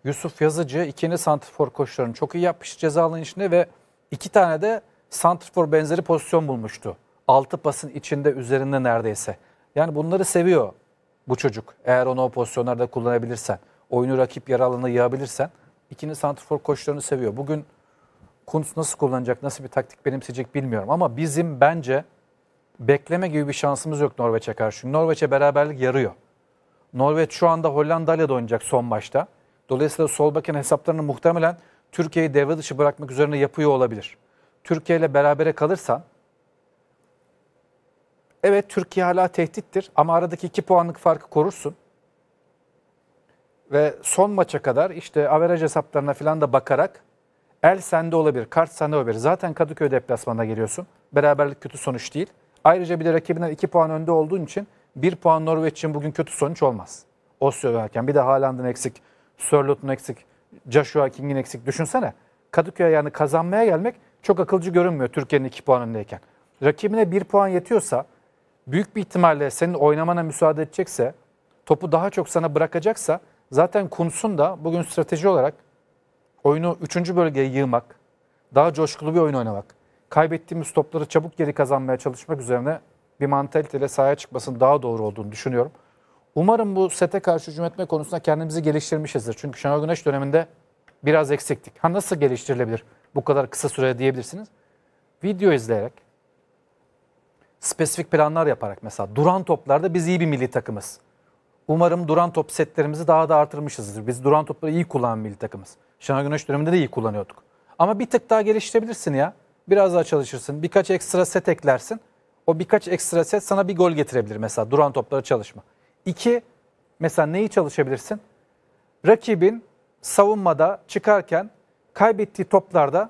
Yusuf Yazıcı ikinci santrfor koşularını çok iyi yapmış ceza alanı içinde ve iki tane de santrfor benzeri pozisyon bulmuştu. Altı pasın içinde üzerinde neredeyse. Yani bunları seviyor bu çocuk eğer onu o pozisyonlarda kullanabilirsen, oyunu rakip yarı alanına yığabilirsen ikini santrfor koçlarını seviyor. Bugün Kuntz nasıl kullanacak, nasıl bir taktik benimseyecek bilmiyorum ama bizim bence bekleme gibi bir şansımız yok Norveç'e karşı. Norveç'e beraberlik yarıyor. Norveç şu anda Hollanda ile oynayacak son başta. Dolayısıyla sol bakın hesaplarını muhtemelen Türkiye'yi devre dışı bırakmak üzerine yapıyor olabilir. Türkiye ile berabere kalırsan Evet Türkiye hala tehdittir ama aradaki 2 puanlık farkı korursun. Ve son maça kadar işte averaj hesaplarına falan da bakarak el sende olabilir, kart sende olabilir. Zaten Kadıköy deplasmanına geliyorsun. Beraberlik kötü sonuç değil. Ayrıca bir de rakibinden 2 puan önde olduğun için 1 puan Norveç için bugün kötü sonuç olmaz. Osyo verken bir de Haaland'ın eksik, Sörlot'un eksik, Joshua King'in eksik düşünsene. Kadıköy'e yani kazanmaya gelmek çok akılcı görünmüyor Türkiye'nin 2 puan önündeyken. Rakibine 1 puan yetiyorsa büyük bir ihtimalle senin oynamana müsaade edecekse, topu daha çok sana bırakacaksa zaten Kuntz'un da bugün strateji olarak oyunu 3. bölgeye yığmak, daha coşkulu bir oyun oynamak, kaybettiğimiz topları çabuk geri kazanmaya çalışmak üzerine bir mantaliteyle sahaya çıkmasının daha doğru olduğunu düşünüyorum. Umarım bu sete karşı hücum etme konusunda kendimizi geliştirmişizdir. Çünkü Şenol Güneş döneminde biraz eksiktik. Ha nasıl geliştirilebilir bu kadar kısa sürede diyebilirsiniz. Video izleyerek, spesifik planlar yaparak mesela duran toplarda biz iyi bir milli takımız. Umarım duran top setlerimizi daha da artırmışızdır. Biz duran topları iyi kullanan milli takımız. Şenol Güneş döneminde de iyi kullanıyorduk. Ama bir tık daha geliştirebilirsin ya. Biraz daha çalışırsın. Birkaç ekstra set eklersin. O birkaç ekstra set sana bir gol getirebilir mesela duran topları çalışma. İki, mesela neyi çalışabilirsin? Rakibin savunmada çıkarken kaybettiği toplarda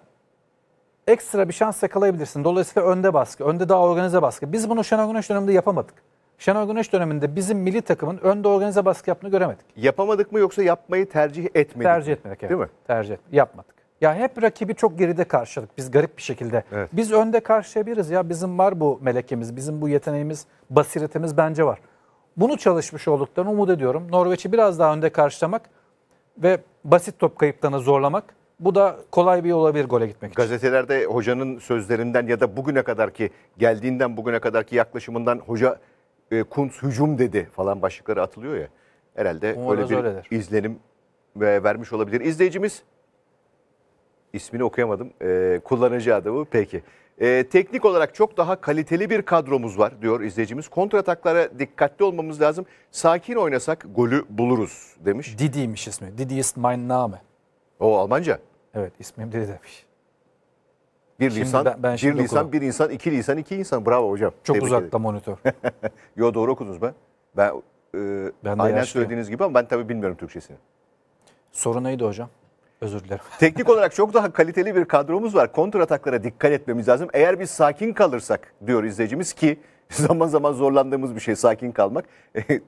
ekstra bir şans yakalayabilirsin. Dolayısıyla önde baskı, önde daha organize baskı. Biz bunu Şenol Güneş döneminde yapamadık. Şenol Güneş döneminde bizim milli takımın önde organize baskı yaptığını göremedik. Yapamadık mı yoksa yapmayı tercih etmedik Tercih etmedik evet. Değil mi? Tercih etmedik. yapmadık. Ya hep rakibi çok geride karşıladık biz garip bir şekilde. Evet. Biz önde karşılayabiliriz ya bizim var bu melekemiz, bizim bu yeteneğimiz, basiretimiz bence var. Bunu çalışmış olduklarını umut ediyorum. Norveç'i biraz daha önde karşılamak ve basit top kayıplarını zorlamak bu da
kolay bir olabilir gole gitmek için. Gazetelerde hocanın sözlerinden ya da bugüne kadarki geldiğinden bugüne kadarki yaklaşımından hoca e, Kuntz hücum dedi falan başlıkları atılıyor ya. Herhalde Umarız öyle bir öyledir. izlenim e, vermiş olabilir. İzleyicimiz ismini okuyamadım. E, kullanıcı adı bu. Peki. E, teknik olarak çok daha kaliteli bir kadromuz var diyor izleyicimiz. Kontrataklara dikkatli olmamız lazım. Sakin oynasak golü
buluruz demiş. Didi'ymiş ismi. Didi is my Name. O Almanca. Evet ismim dedi demiş. Bir şimdi lisan, ben, ben bir lisan, okudum.
bir insan, iki lisan, iki insan. Bravo hocam. Çok Tebrik uzakta ederim. monitör. Yo doğru okudunuz ben. Ben, e, ben aynen yaşlıyım. söylediğiniz gibi ama ben tabii bilmiyorum Türkçesini.
Soru neydi hocam?
Özür dilerim. Teknik olarak çok daha kaliteli bir kadromuz var. Kontra ataklara dikkat etmemiz lazım. Eğer biz sakin kalırsak diyor izleyicimiz ki zaman zaman zorlandığımız bir şey sakin kalmak e,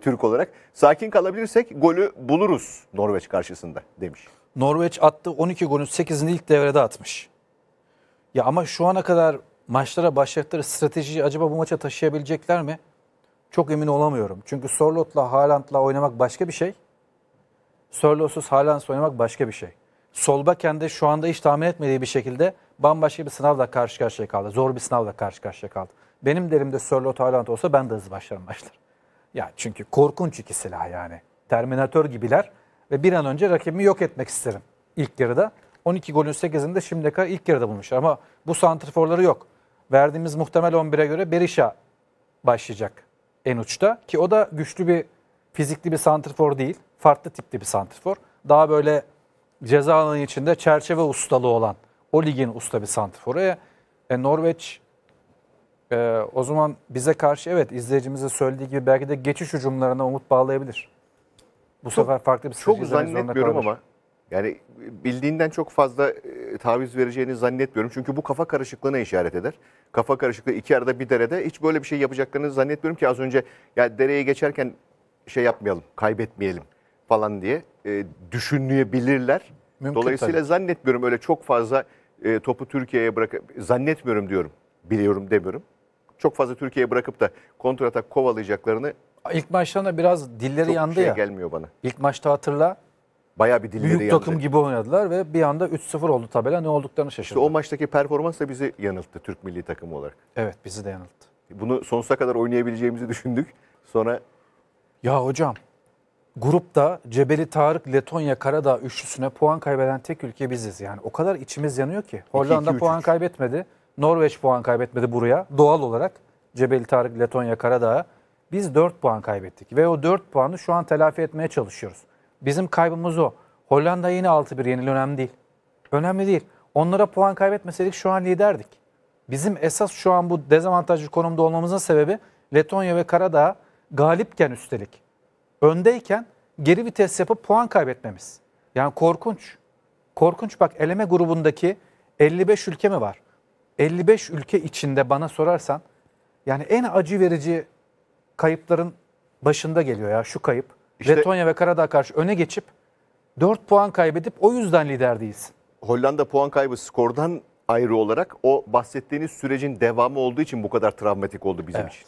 Türk olarak. Sakin
kalabilirsek golü buluruz Norveç karşısında demiş. Norveç attı 12 golün 8'ini ilk devrede atmış. Ya ama şu ana kadar maçlara başladıkları stratejiyi acaba bu maça taşıyabilecekler mi? Çok emin olamıyorum. Çünkü Sorlot'la Haaland'la oynamak başka bir şey. Sorlot'suz Haaland'la oynamak başka bir şey. Solbaken de şu anda hiç tahmin etmediği bir şekilde bambaşka bir sınavla karşı karşıya kaldı. Zor bir sınavla karşı karşıya kaldı. Benim derimde Sörlot Haaland olsa ben de hızlı başlarım maçlar. Ya çünkü korkunç iki silah yani. Terminator gibiler ve bir an önce rakibimi yok etmek isterim ilk yarıda. 12 golün 8'ini de şimdiye kadar ilk yarıda bulmuşlar ama bu santriforları yok. Verdiğimiz muhtemel 11'e göre Berisha başlayacak en uçta ki o da güçlü bir fizikli bir santrifor değil. Farklı tipli bir santrifor. Daha böyle ceza alanı içinde çerçeve ustalığı olan o ligin usta bir santriforu. e, e Norveç e, o zaman bize karşı evet izleyicimize söylediği gibi belki de geçiş hücumlarına umut bağlayabilir. Bu çok, sefer farklı bir Çok zannetmiyorum ama
yani bildiğinden çok fazla e, taviz vereceğini zannetmiyorum. Çünkü bu kafa karışıklığına işaret eder. Kafa karışıklığı iki arada bir derede hiç böyle bir şey yapacaklarını zannetmiyorum ki az önce ya dereye geçerken şey yapmayalım, kaybetmeyelim falan diye e, düşünebilirler.
Mümkün Dolayısıyla tabii.
zannetmiyorum öyle çok fazla e, topu Türkiye'ye bırakıp zannetmiyorum diyorum. Biliyorum demiyorum. Çok fazla Türkiye'ye bırakıp da kontratak kovalayacaklarını
İlk maçtan da biraz dilleri Çok yandı şey ya.
gelmiyor bana. İlk maçta hatırla. Bayağı bir dilleri Büyük yandı. takım
gibi oynadılar ve bir anda 3-0
oldu tabela. Ne olduklarını şaşırdı. İşte o maçtaki performans da bizi yanılttı Türk milli takımı olarak. Evet bizi de yanılttı. Bunu sonsuza kadar oynayabileceğimizi düşündük. Sonra
Ya hocam grupta Cebeli Tarık, Letonya, Karadağ üçlüsüne puan kaybeden tek ülke biziz. Yani o kadar içimiz yanıyor ki. Hollanda iki, üç, puan kaybetmedi. Norveç puan kaybetmedi buraya. Doğal olarak Cebeli Tarık, Letonya, Karadağ'a. Biz 4 puan kaybettik ve o 4 puanı şu an telafi etmeye çalışıyoruz. Bizim kaybımız o. Hollanda yine 6-1 yenil önemli değil. Önemli değil. Onlara puan kaybetmeseydik şu an liderdik. Bizim esas şu an bu dezavantajlı konumda olmamızın sebebi Letonya ve Karadağ galipken üstelik öndeyken geri vites yapıp puan kaybetmemiz. Yani korkunç. Korkunç bak eleme grubundaki 55 ülke mi var? 55 ülke içinde bana sorarsan yani en acı verici kayıpların başında geliyor ya şu kayıp. İşte- Letonya ve Karadağ karşı öne geçip 4 puan kaybedip o yüzden lider değiliz.
Hollanda puan kaybı skordan ayrı olarak o bahsettiğiniz sürecin devamı olduğu için bu kadar travmatik oldu bizim için.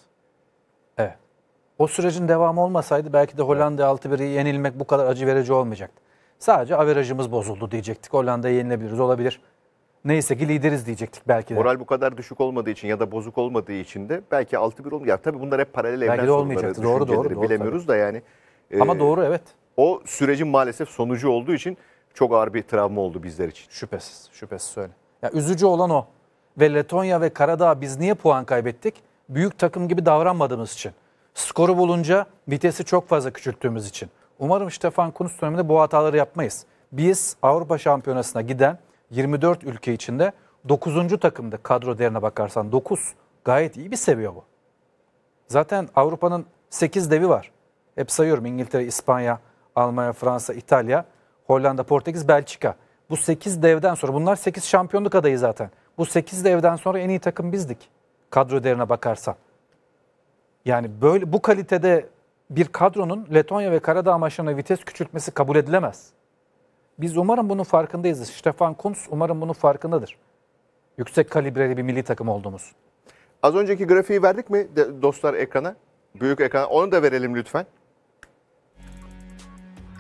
Evet. O sürecin devamı olmasaydı belki de Hollanda'ya 6-1'i yenilmek bu kadar acı verici olmayacaktı. Sadece averajımız bozuldu diyecektik. Hollanda'ya yenilebiliriz olabilir neyse ki lideriz diyecektik belki de.
Moral bu kadar düşük olmadığı için ya da bozuk olmadığı için de belki 6-1 olmuyor. tabii bunlar hep paralel evren belki olmayacaktı. Doğru doğru, doğru. Bilemiyoruz tabii. da yani. E, Ama doğru evet. O sürecin maalesef sonucu olduğu için çok ağır bir travma oldu bizler için.
Şüphesiz, şüphesiz söyle. Ya üzücü olan o. Ve Letonya ve Karadağ biz niye puan kaybettik? Büyük takım gibi davranmadığımız için. Skoru bulunca vitesi çok fazla küçülttüğümüz için. Umarım Stefan Kunz döneminde bu hataları yapmayız. Biz Avrupa Şampiyonası'na giden 24 ülke içinde 9. takımda kadro değerine bakarsan 9 gayet iyi bir seviye bu. Zaten Avrupa'nın 8 devi var. Hep sayıyorum İngiltere, İspanya, Almanya, Fransa, İtalya, Hollanda, Portekiz, Belçika. Bu 8 devden sonra bunlar 8 şampiyonluk adayı zaten. Bu 8 devden sonra en iyi takım bizdik. Kadro değerine bakarsan. Yani böyle bu kalitede bir kadronun Letonya ve Karadağ maçlarına vites küçültmesi kabul edilemez. Biz umarım bunun farkındayız. Stefan Kuntz umarım bunun farkındadır. Yüksek kalibreli bir milli takım olduğumuz. Az önceki
grafiği verdik mi dostlar ekrana? Büyük ekrana. Onu da verelim lütfen.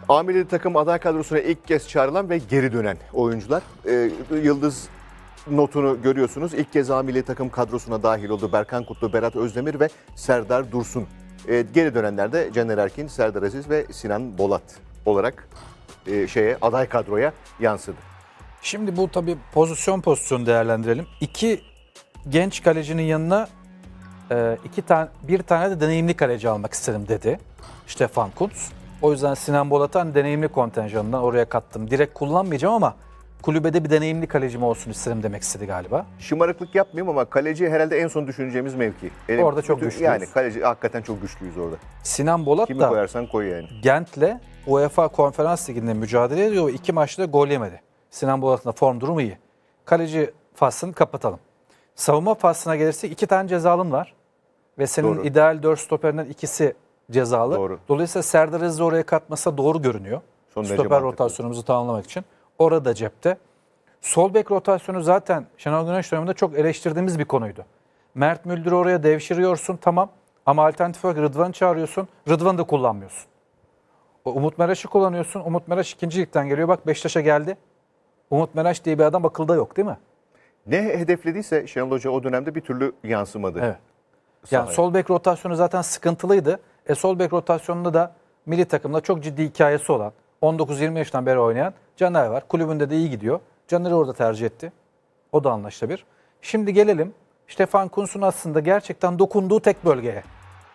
Amirli takım aday kadrosuna ilk kez çağrılan ve geri dönen oyuncular. Ee, yıldız notunu görüyorsunuz. İlk kez amili takım kadrosuna dahil oldu Berkan Kutlu, Berat Özdemir ve Serdar Dursun. Ee, geri dönenler de Caner Erkin, Serdar Aziz ve
Sinan Bolat olarak
e, şeye aday kadroya yansıdı.
Şimdi bu tabii pozisyon pozisyon değerlendirelim. İki genç kalecinin yanına e, iki tane bir tane de deneyimli kaleci almak istedim dedi Stefan Kuntz. O yüzden Sinan Bolat'ı hani deneyimli kontenjanından oraya kattım. Direkt kullanmayacağım ama kulübede bir deneyimli kalecim olsun isterim demek istedi galiba.
Şımarıklık yapmayayım ama kaleci herhalde en son düşüneceğimiz mevki. Ele, orada çok bütün, Yani kaleci hakikaten çok güçlüyüz orada.
Sinan Bolat Kimi da koyarsan koy yani. Gent'le UEFA Konferans Ligi'nde mücadele ediyor ve iki maçta gol yemedi. Sinan Bolat'ın da form durumu iyi. Kaleci faslını kapatalım. Savunma faslına gelirse iki tane cezalım var. Ve senin doğru. ideal dört stoperinden ikisi cezalı. Doğru. Dolayısıyla Serdar Aziz'i oraya katmasa doğru görünüyor. Son Stoper rotasyonumuzu tamamlamak için orada cepte. Sol bek rotasyonu zaten Şenol Güneş döneminde çok eleştirdiğimiz bir konuydu. Mert Müldür oraya devşiriyorsun tamam ama alternatif olarak Rıdvan'ı çağırıyorsun. Rıdvan'ı da kullanmıyorsun. Umut Meraş'ı kullanıyorsun. Umut Meraş ikinci ligden geliyor. Bak Beşiktaş'a geldi. Umut Meraş diye bir adam akılda yok değil mi?
Ne hedeflediyse Şenol Hoca o dönemde bir türlü yansımadı. Evet.
Yani sol bek rotasyonu zaten sıkıntılıydı. E sol bek rotasyonunda da milli takımda çok ciddi hikayesi olan, 19-20 yaştan beri oynayan Caner var. Kulübünde de iyi gidiyor. Caner'i orada tercih etti. O da anlaşılabilir. Şimdi gelelim Stefan Kunsun aslında gerçekten dokunduğu tek bölgeye.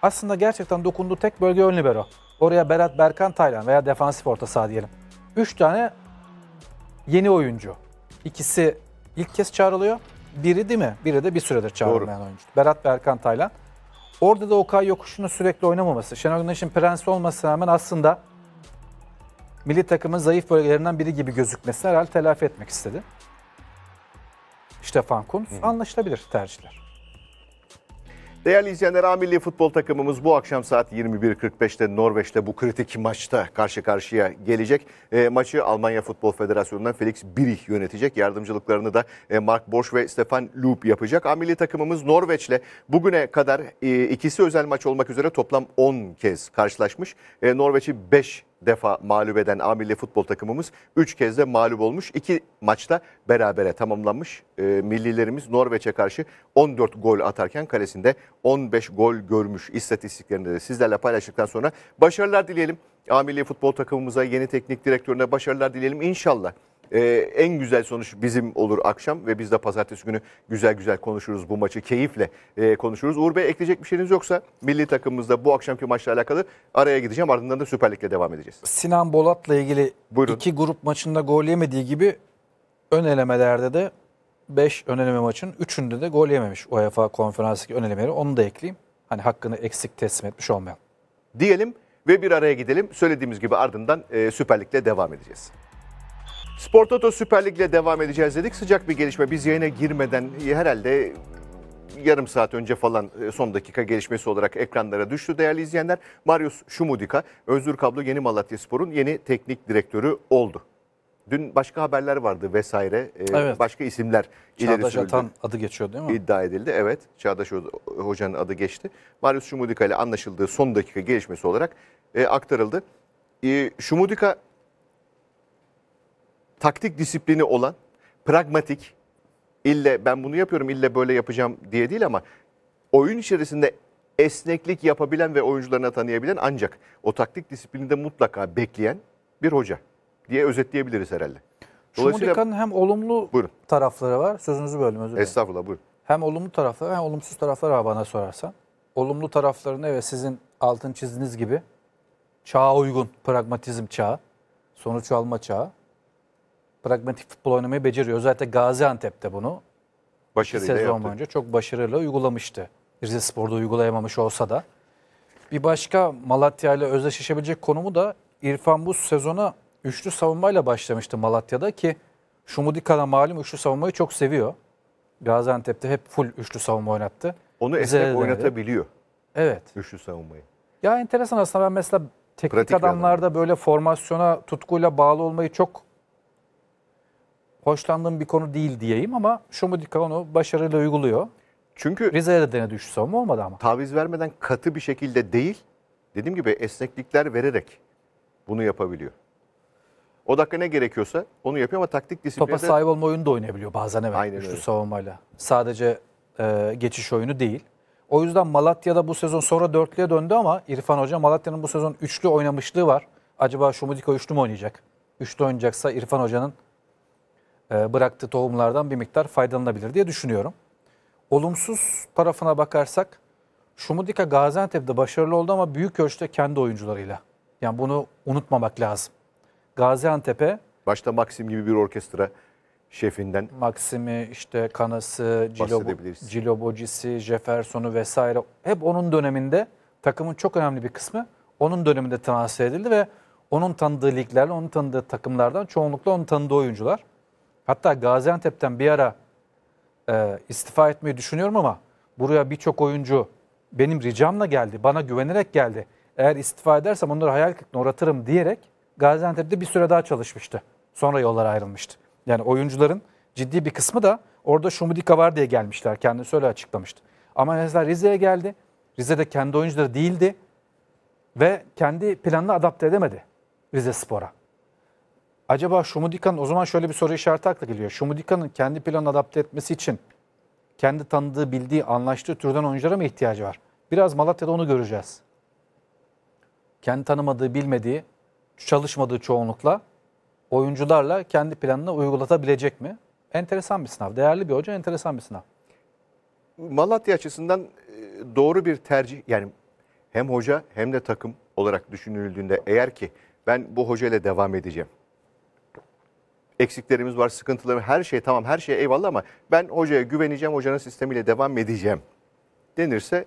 Aslında gerçekten dokunduğu tek bölge ön libero. Oraya Berat Berkan Taylan veya defansif orta saha diyelim. 3 tane yeni oyuncu. İkisi ilk kez çağrılıyor. Biri değil mi? Biri de bir süredir çağrılmayan Doğru. oyuncu. Berat Berkan Taylan. Orada da Okay yokuşunu sürekli oynamaması, Şenol Güneş'in prensi olmasına rağmen aslında milli takımın zayıf bölgelerinden biri gibi gözükmesi herhalde telafi etmek istedi. Stefan Kuntz anlaşılabilir tercihler.
Değerli izleyenler, A Milli Futbol takımımız bu akşam saat 21.45'te Norveç'te bu kritik maçta karşı karşıya gelecek. E, maçı Almanya Futbol Federasyonu'ndan Felix Birich yönetecek. Yardımcılıklarını da e, Mark Bosch ve Stefan Loop yapacak. A Milli takımımız Norveç'le bugüne kadar e, ikisi özel maç olmak üzere toplam 10 kez karşılaşmış. E, Norveç'i 5 defa mağlup eden A futbol takımımız 3 kez de mağlup olmuş. 2 maçta berabere tamamlanmış. E, millilerimiz Norveç'e karşı 14 gol atarken kalesinde 15 gol görmüş. İstatistiklerini de sizlerle paylaştıktan sonra başarılar dileyelim. A futbol takımımıza, yeni teknik direktörüne başarılar dileyelim inşallah. E, en güzel sonuç bizim olur akşam ve biz de pazartesi günü güzel güzel konuşuruz bu maçı. Keyifle e, konuşuruz. Uğur Bey ekleyecek bir şeyiniz yoksa milli takımımızda bu akşamki maçla alakalı araya gideceğim. Ardından da Süper Lig'le devam edeceğiz.
Sinan Bolat'la ilgili Buyurun. iki grup maçında gol yemediği gibi ön elemelerde de 5 ön eleme maçın 3'ünde de gol yememiş UEFA konferanstaki ön elemeleri. Onu da ekleyeyim. Hani hakkını eksik teslim etmiş olmayalım.
Diyelim ve bir araya gidelim. Söylediğimiz gibi ardından e, Süper Lig'le devam edeceğiz. Spor Toto Süper Lig'le devam edeceğiz dedik. Sıcak bir gelişme. Biz yayına girmeden e, herhalde yarım saat önce falan e, son dakika gelişmesi olarak ekranlara düştü değerli izleyenler. Marius Şumudika, Özgür Kablo Yeni Malatya Spor'un yeni teknik direktörü oldu. Dün başka haberler vardı vesaire. E, evet. Başka isimler Çağdaş ileri sürüldü. Atan adı geçiyor değil mi? İddia edildi. Evet. Çağdaş Hoca'nın adı geçti. Marius Şumudika ile anlaşıldığı son dakika gelişmesi olarak aktarıldı. Şumudika taktik disiplini olan, pragmatik, ille ben bunu yapıyorum, ille böyle yapacağım diye değil ama oyun içerisinde esneklik yapabilen ve oyuncularına tanıyabilen ancak o taktik disiplini de mutlaka bekleyen bir hoca diye özetleyebiliriz herhalde.
Dolayısıyla Şumudika'nın hem olumlu buyurun. tarafları var. Sözünüzü böldüm özür dilerim. Estağfurullah buyurun. Hem olumlu tarafları hem olumsuz tarafları var bana sorarsan. Olumlu taraflarını ve sizin altın çizdiğiniz gibi çağa uygun pragmatizm çağı, sonuç alma çağı pragmatik futbol oynamayı beceriyor. Özellikle Gaziantep'te bunu Başarıyla sezon yaptı. boyunca çok başarılı uygulamıştı. Rize Spor'da uygulayamamış olsa da. Bir başka Malatya ile özdeşleşebilecek konumu da İrfan bu sezona üçlü savunmayla başlamıştı Malatya'da ki Şumudika'da malum üçlü savunmayı çok seviyor. Gaziantep'te hep full üçlü savunma oynattı. Onu esnek oynatabiliyor.
Evet. Üçlü savunmayı.
Ya enteresan aslında ben mesela teknik Pratik adamlarda böyle formasyona tutkuyla bağlı olmayı çok hoşlandığım bir konu değil diyeyim ama Şumudika onu başarıyla uyguluyor. Çünkü Rize'ye de dene düştü savunma olmadı ama. Taviz vermeden katı bir şekilde değil, dediğim gibi esneklikler vererek
bunu yapabiliyor. O dakika ne gerekiyorsa onu yapıyor ama taktik disiplinde Topa de... sahip olma
oyunu da oynayabiliyor bazen evet. Aynen üçlü öyle. savunmayla. Sadece e, geçiş oyunu değil. O yüzden Malatya'da bu sezon sonra dörtlüye döndü ama İrfan Hoca Malatya'nın bu sezon üçlü oynamışlığı var. Acaba Şumudiko üçlü mü oynayacak? Üçlü oynayacaksa İrfan Hoca'nın e, bıraktığı tohumlardan bir miktar faydalanabilir diye düşünüyorum. Olumsuz tarafına bakarsak Şumudika Gaziantep'te başarılı oldu ama büyük ölçüde kendi oyuncularıyla. Yani bunu unutmamak lazım. Gaziantep'e... Başta Maxim gibi bir orkestra şefinden. Maxim'i, işte Kanası, Cilobo, Cilobocisi, Jefferson'u vesaire hep onun döneminde takımın çok önemli bir kısmı onun döneminde transfer edildi ve onun tanıdığı liglerle, onun tanıdığı takımlardan çoğunlukla onun tanıdığı oyuncular. Hatta Gaziantep'ten bir ara e, istifa etmeyi düşünüyorum ama buraya birçok oyuncu benim ricamla geldi, bana güvenerek geldi. Eğer istifa edersem onları hayal kırıklığına uğratırım diyerek Gaziantep'te bir süre daha çalışmıştı. Sonra yollara ayrılmıştı. Yani oyuncuların ciddi bir kısmı da orada Şumudika var diye gelmişler. Kendisi öyle açıklamıştı. Ama mesela Rize'ye geldi. Rize'de kendi oyuncuları değildi ve kendi planını adapte edemedi Rize Spor'a acaba Şumudika'nın o zaman şöyle bir soru işareti akla geliyor. Şumudika'nın kendi planı adapte etmesi için kendi tanıdığı, bildiği, anlaştığı türden oyunculara mı ihtiyacı var? Biraz Malatya'da onu göreceğiz. Kendi tanımadığı, bilmediği, çalışmadığı çoğunlukla oyuncularla kendi planını uygulatabilecek mi? Enteresan bir sınav. Değerli bir hoca, enteresan bir sınav. Malatya açısından e,
doğru bir tercih yani hem hoca hem de takım olarak düşünüldüğünde eğer ki ben bu hoca ile devam edeceğim eksiklerimiz var, sıkıntılarımız, her şey tamam, her şey eyvallah ama ben hocaya güveneceğim, hocanın sistemiyle devam edeceğim denirse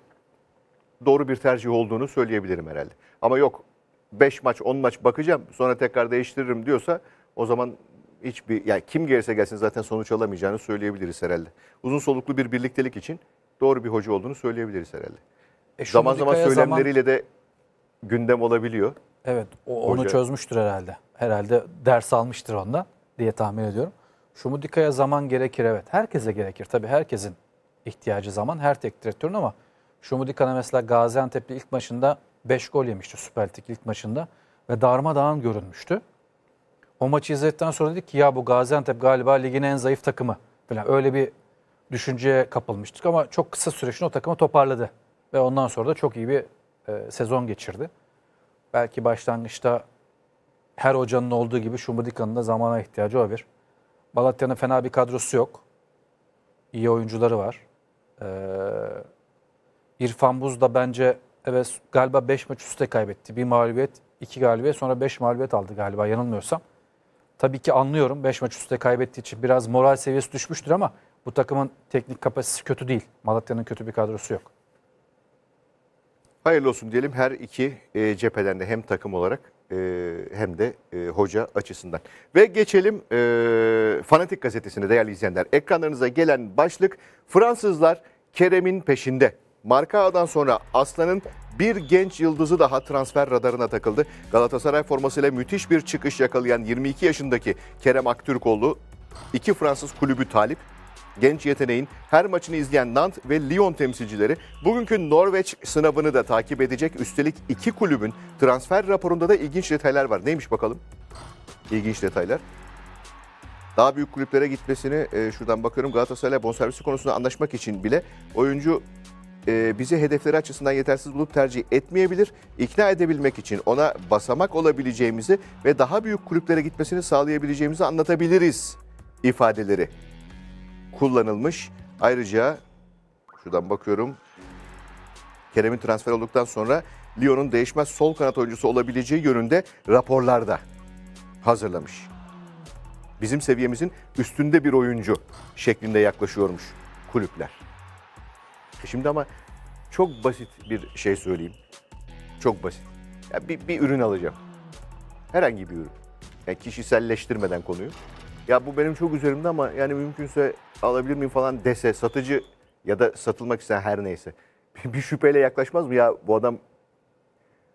doğru bir tercih olduğunu söyleyebilirim herhalde. Ama yok 5 maç 10 maç bakacağım sonra tekrar değiştiririm diyorsa o zaman hiçbir yani kim gelirse gelsin zaten sonuç alamayacağını söyleyebiliriz herhalde. Uzun soluklu bir birliktelik için doğru bir hoca olduğunu söyleyebiliriz herhalde. E zaman zaman söylemleriyle zaman... de gündem olabiliyor. Evet o, onu hoca.
çözmüştür herhalde. Herhalde ders almıştır onda diye tahmin ediyorum. Şumudika'ya zaman gerekir evet. Herkese gerekir. Tabii herkesin ihtiyacı zaman. Her tek direktörün ama Şumudika'na mesela Gaziantep'li ilk maçında 5 gol yemişti Süper Lig ilk maçında. Ve darmadağın görünmüştü. O maçı izledikten sonra dedik ki ya bu Gaziantep galiba ligin en zayıf takımı. Falan. Öyle bir düşünceye kapılmıştık ama çok kısa süreçte o takımı toparladı. Ve ondan sonra da çok iyi bir e, sezon geçirdi. Belki başlangıçta her hocanın olduğu gibi Şumudika'nın da zamana ihtiyacı olabilir. Malatya'nın fena bir kadrosu yok. İyi oyuncuları var. Ee, İrfan Buz da bence evet galiba 5 maç üstte kaybetti. Bir mağlubiyet, iki galibiyet sonra 5 mağlubiyet aldı galiba yanılmıyorsam. Tabii ki anlıyorum 5 maç üstte kaybettiği için biraz moral seviyesi düşmüştür ama bu takımın teknik kapasitesi kötü değil. Malatya'nın kötü bir kadrosu yok.
Hayırlı olsun diyelim her iki e, cepheden de hem takım olarak e, hem de e, hoca açısından. Ve geçelim e, Fanatik Gazetesi'ne değerli izleyenler. Ekranlarınıza gelen başlık Fransızlar Kerem'in peşinde. Marka A'dan sonra Aslan'ın bir genç yıldızı daha transfer radarına takıldı. Galatasaray formasıyla müthiş bir çıkış yakalayan 22 yaşındaki Kerem Aktürkoğlu iki Fransız kulübü talip Genç yeteneğin her maçını izleyen Nant ve Lyon temsilcileri bugünkü Norveç sınavını da takip edecek. Üstelik iki kulübün transfer raporunda da ilginç detaylar var. Neymiş bakalım? İlginç detaylar. Daha büyük kulüplere gitmesini e, şuradan bakıyorum Galatasaray'la bonservisi konusunda anlaşmak için bile oyuncu e, bizi hedefleri açısından yetersiz bulup tercih etmeyebilir. İkna edebilmek için ona basamak olabileceğimizi ve daha büyük kulüplere gitmesini sağlayabileceğimizi anlatabiliriz ifadeleri kullanılmış. Ayrıca şuradan bakıyorum. Kerem'in transfer olduktan sonra Lyon'un değişmez sol kanat oyuncusu olabileceği yönünde raporlarda hazırlamış. Bizim seviyemizin üstünde bir oyuncu şeklinde yaklaşıyormuş kulüpler. E şimdi ama çok basit bir şey söyleyeyim. Çok basit. Ya bir, bir ürün alacağım. Herhangi bir ürün. Yani kişiselleştirmeden konuyu ya bu benim çok üzerimde ama yani mümkünse alabilir miyim falan dese satıcı ya da satılmak isteyen her neyse bir şüpheyle yaklaşmaz mı ya bu adam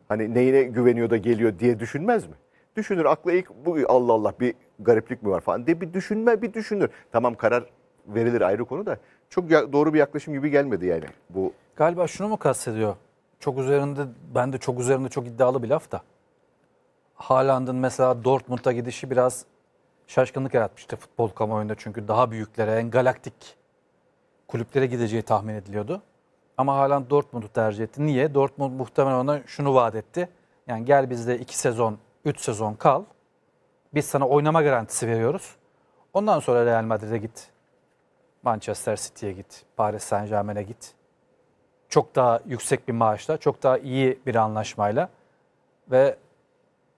hani neyine güveniyor da geliyor diye düşünmez mi? Düşünür aklı ilk bu Allah Allah bir gariplik mi var falan diye bir düşünme bir düşünür. Tamam karar verilir ayrı konu da çok doğru bir yaklaşım gibi gelmedi yani bu.
Galiba şunu mu kastediyor? Çok üzerinde ben de çok üzerinde çok iddialı bir laf da. Haaland'ın mesela Dortmund'a gidişi biraz şaşkınlık yaratmıştı futbol kamuoyunda. Çünkü daha büyüklere, en galaktik kulüplere gideceği tahmin ediliyordu. Ama halen Dortmund'u tercih etti. Niye? Dortmund muhtemelen ona şunu vaat etti. Yani gel bizde iki sezon, üç sezon kal. Biz sana oynama garantisi veriyoruz. Ondan sonra Real Madrid'e git. Manchester City'ye git. Paris Saint Germain'e git. Çok daha yüksek bir maaşla, çok daha iyi bir anlaşmayla ve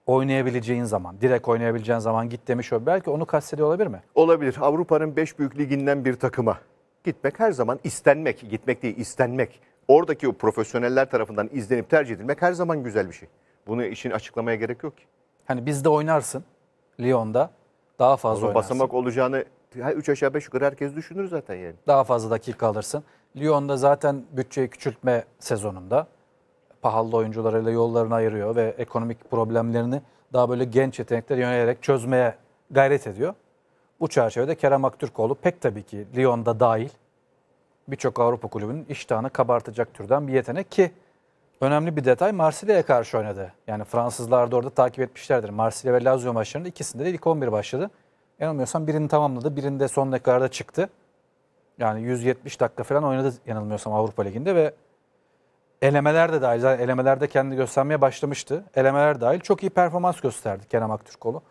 oynayabileceğin zaman, direkt oynayabileceğin zaman git demiş o. Belki onu kastediyor olabilir mi? Olabilir. Avrupa'nın 5 büyük liginden bir takıma gitmek her zaman istenmek, gitmek değil istenmek. Oradaki
o profesyoneller tarafından izlenip tercih edilmek her zaman güzel bir şey. Bunu işin açıklamaya gerek yok ki.
Hani bizde oynarsın Lyon'da daha fazla oynarsın. basamak
olacağını 3 aşağı 5 yukarı herkes düşünür zaten yani.
Daha fazla dakika alırsın. Lyon'da zaten bütçeyi küçültme sezonunda pahalı oyuncularıyla yollarını ayırıyor ve ekonomik problemlerini daha böyle genç yetenekler yönelerek çözmeye gayret ediyor. Bu çerçevede Kerem Aktürkoğlu pek tabii ki Lyon'da dahil birçok Avrupa kulübünün iştahını kabartacak türden bir yetenek ki önemli bir detay Marsilya'ya karşı oynadı. Yani Fransızlar da orada takip etmişlerdir. Marsilya ve Lazio maçlarının ikisinde de ilk 11 başladı. Yanılmıyorsam birini tamamladı, birinde son dakikada çıktı. Yani 170 dakika falan oynadı yanılmıyorsam Avrupa Ligi'nde ve Elemeler de dahil, zaten elemelerde kendini göstermeye başlamıştı. Elemeler dahil çok iyi performans gösterdi Kenan Aktürkoğlu.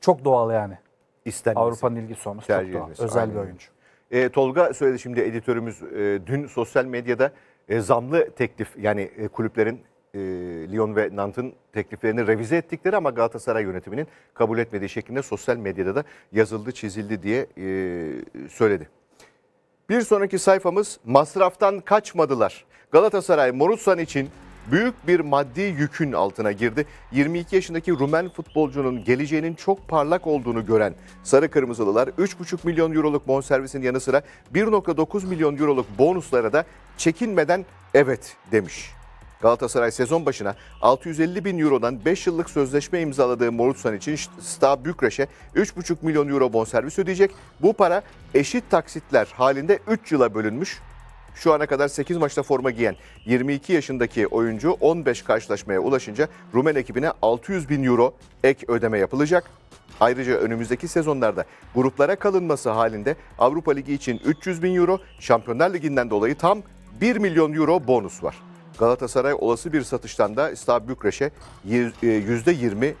Çok doğal yani. İstenmesi. Avrupa'nın ilgisi olması çok doğal. Edilmesi. Özel Aynen. bir oyuncu.
E, Tolga söyledi şimdi editörümüz e, dün sosyal medyada e, zamlı teklif yani e, kulüplerin e, Lyon ve Nant'ın tekliflerini revize ettikleri ama Galatasaray yönetiminin kabul etmediği şeklinde sosyal medyada da yazıldı çizildi diye e, söyledi. Bir sonraki sayfamız masraftan kaçmadılar. Galatasaray Morutsan için büyük bir maddi yükün altına girdi. 22 yaşındaki Rumen futbolcunun geleceğinin çok parlak olduğunu gören Sarı Kırmızılılar 3,5 milyon euroluk bonservisin yanı sıra 1,9 milyon euroluk bonuslara da çekinmeden evet demiş. Galatasaray sezon başına 650 bin eurodan 5 yıllık sözleşme imzaladığı Morutsan için Sta Bükreş'e 3,5 milyon euro bonservis ödeyecek. Bu para eşit taksitler halinde 3 yıla bölünmüş. Şu ana kadar 8 maçta forma giyen 22 yaşındaki oyuncu 15 karşılaşmaya ulaşınca Rumen ekibine 600 bin euro ek ödeme yapılacak. Ayrıca önümüzdeki sezonlarda gruplara kalınması halinde Avrupa Ligi için 300 bin euro, Şampiyonlar Ligi'nden dolayı tam 1 milyon euro bonus var. Galatasaray olası bir satıştan da İstanbul Bükreş'e %20 e,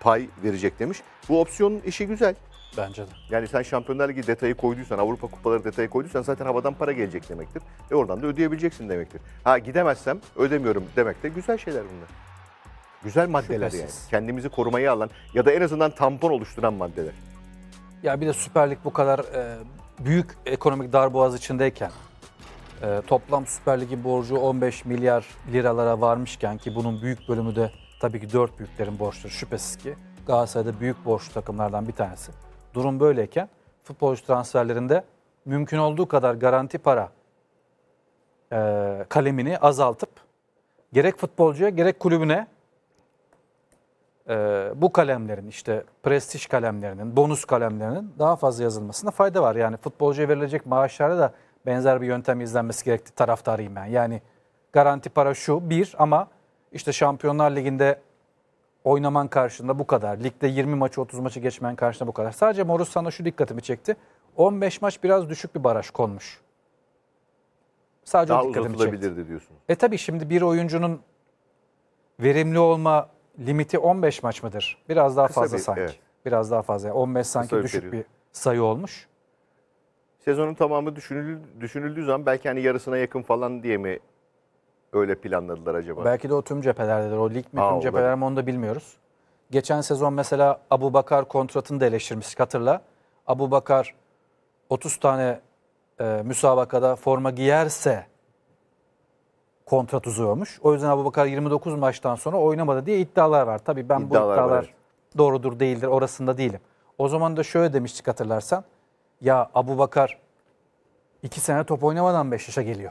pay verecek demiş. Bu opsiyonun işi güzel. Bence de. Yani sen Şampiyonlar Ligi detayı koyduysan, Avrupa Kupaları detayı koyduysan zaten havadan para gelecek demektir. ve oradan da ödeyebileceksin demektir. Ha gidemezsem ödemiyorum demek de güzel şeyler bunlar. Güzel maddeler Şüphesiz. yani. Kendimizi korumayı alan ya da en azından tampon oluşturan maddeler.
Ya bir de Süper Lig bu kadar e, büyük ekonomik darboğaz içindeyken e, toplam Süper Lig'in borcu 15 milyar liralara varmışken ki bunun büyük bölümü de tabii ki dört büyüklerin borçları şüphesiz ki Galatasaray'da büyük borçlu takımlardan bir tanesi. Durum böyleyken futbolcu transferlerinde mümkün olduğu kadar garanti para e, kalemini azaltıp gerek futbolcuya gerek kulübüne e, bu kalemlerin işte prestij kalemlerinin, bonus kalemlerinin daha fazla yazılmasına fayda var. Yani futbolcuya verilecek maaşlarda da benzer bir yöntem izlenmesi gerektiği taraftarıyım ben. Yani garanti para şu bir ama işte Şampiyonlar Ligi'nde oynaman karşında bu kadar. Ligde 20 maçı 30 maçı geçmen karşında bu kadar. Sadece Morus sana şu dikkatimi çekti. 15 maç biraz düşük bir baraj konmuş. Sadece Daha o dikkatimi çekti. diyorsun. E tabii şimdi bir oyuncunun verimli olma limiti 15 maç mıdır? Biraz daha Kısa fazla bir, sanki. Evet. Biraz daha fazla. 15 sanki Kısa düşük bir, bir sayı olmuş.
Sezonun tamamı düşünüldü, düşünüldüğü zaman belki hani yarısına yakın falan diye mi öyle planladılar acaba? Belki de o
tüm cephelerdedir. O lig mi Aa, tüm cepheler mi onu da bilmiyoruz. Geçen sezon mesela Abu Bakar kontratını da eleştirmiştik hatırla. Abu Bakar 30 tane e, müsabakada forma giyerse kontrat uzuyormuş. O yüzden Abu Bakar 29 maçtan sonra oynamadı diye iddialar var. Tabii ben iddialar bu iddialar var, doğrudur değildir orasında değilim. O zaman da şöyle demiştik hatırlarsan. Ya Abu Bakar 2 sene top oynamadan 5 yaşa geliyor.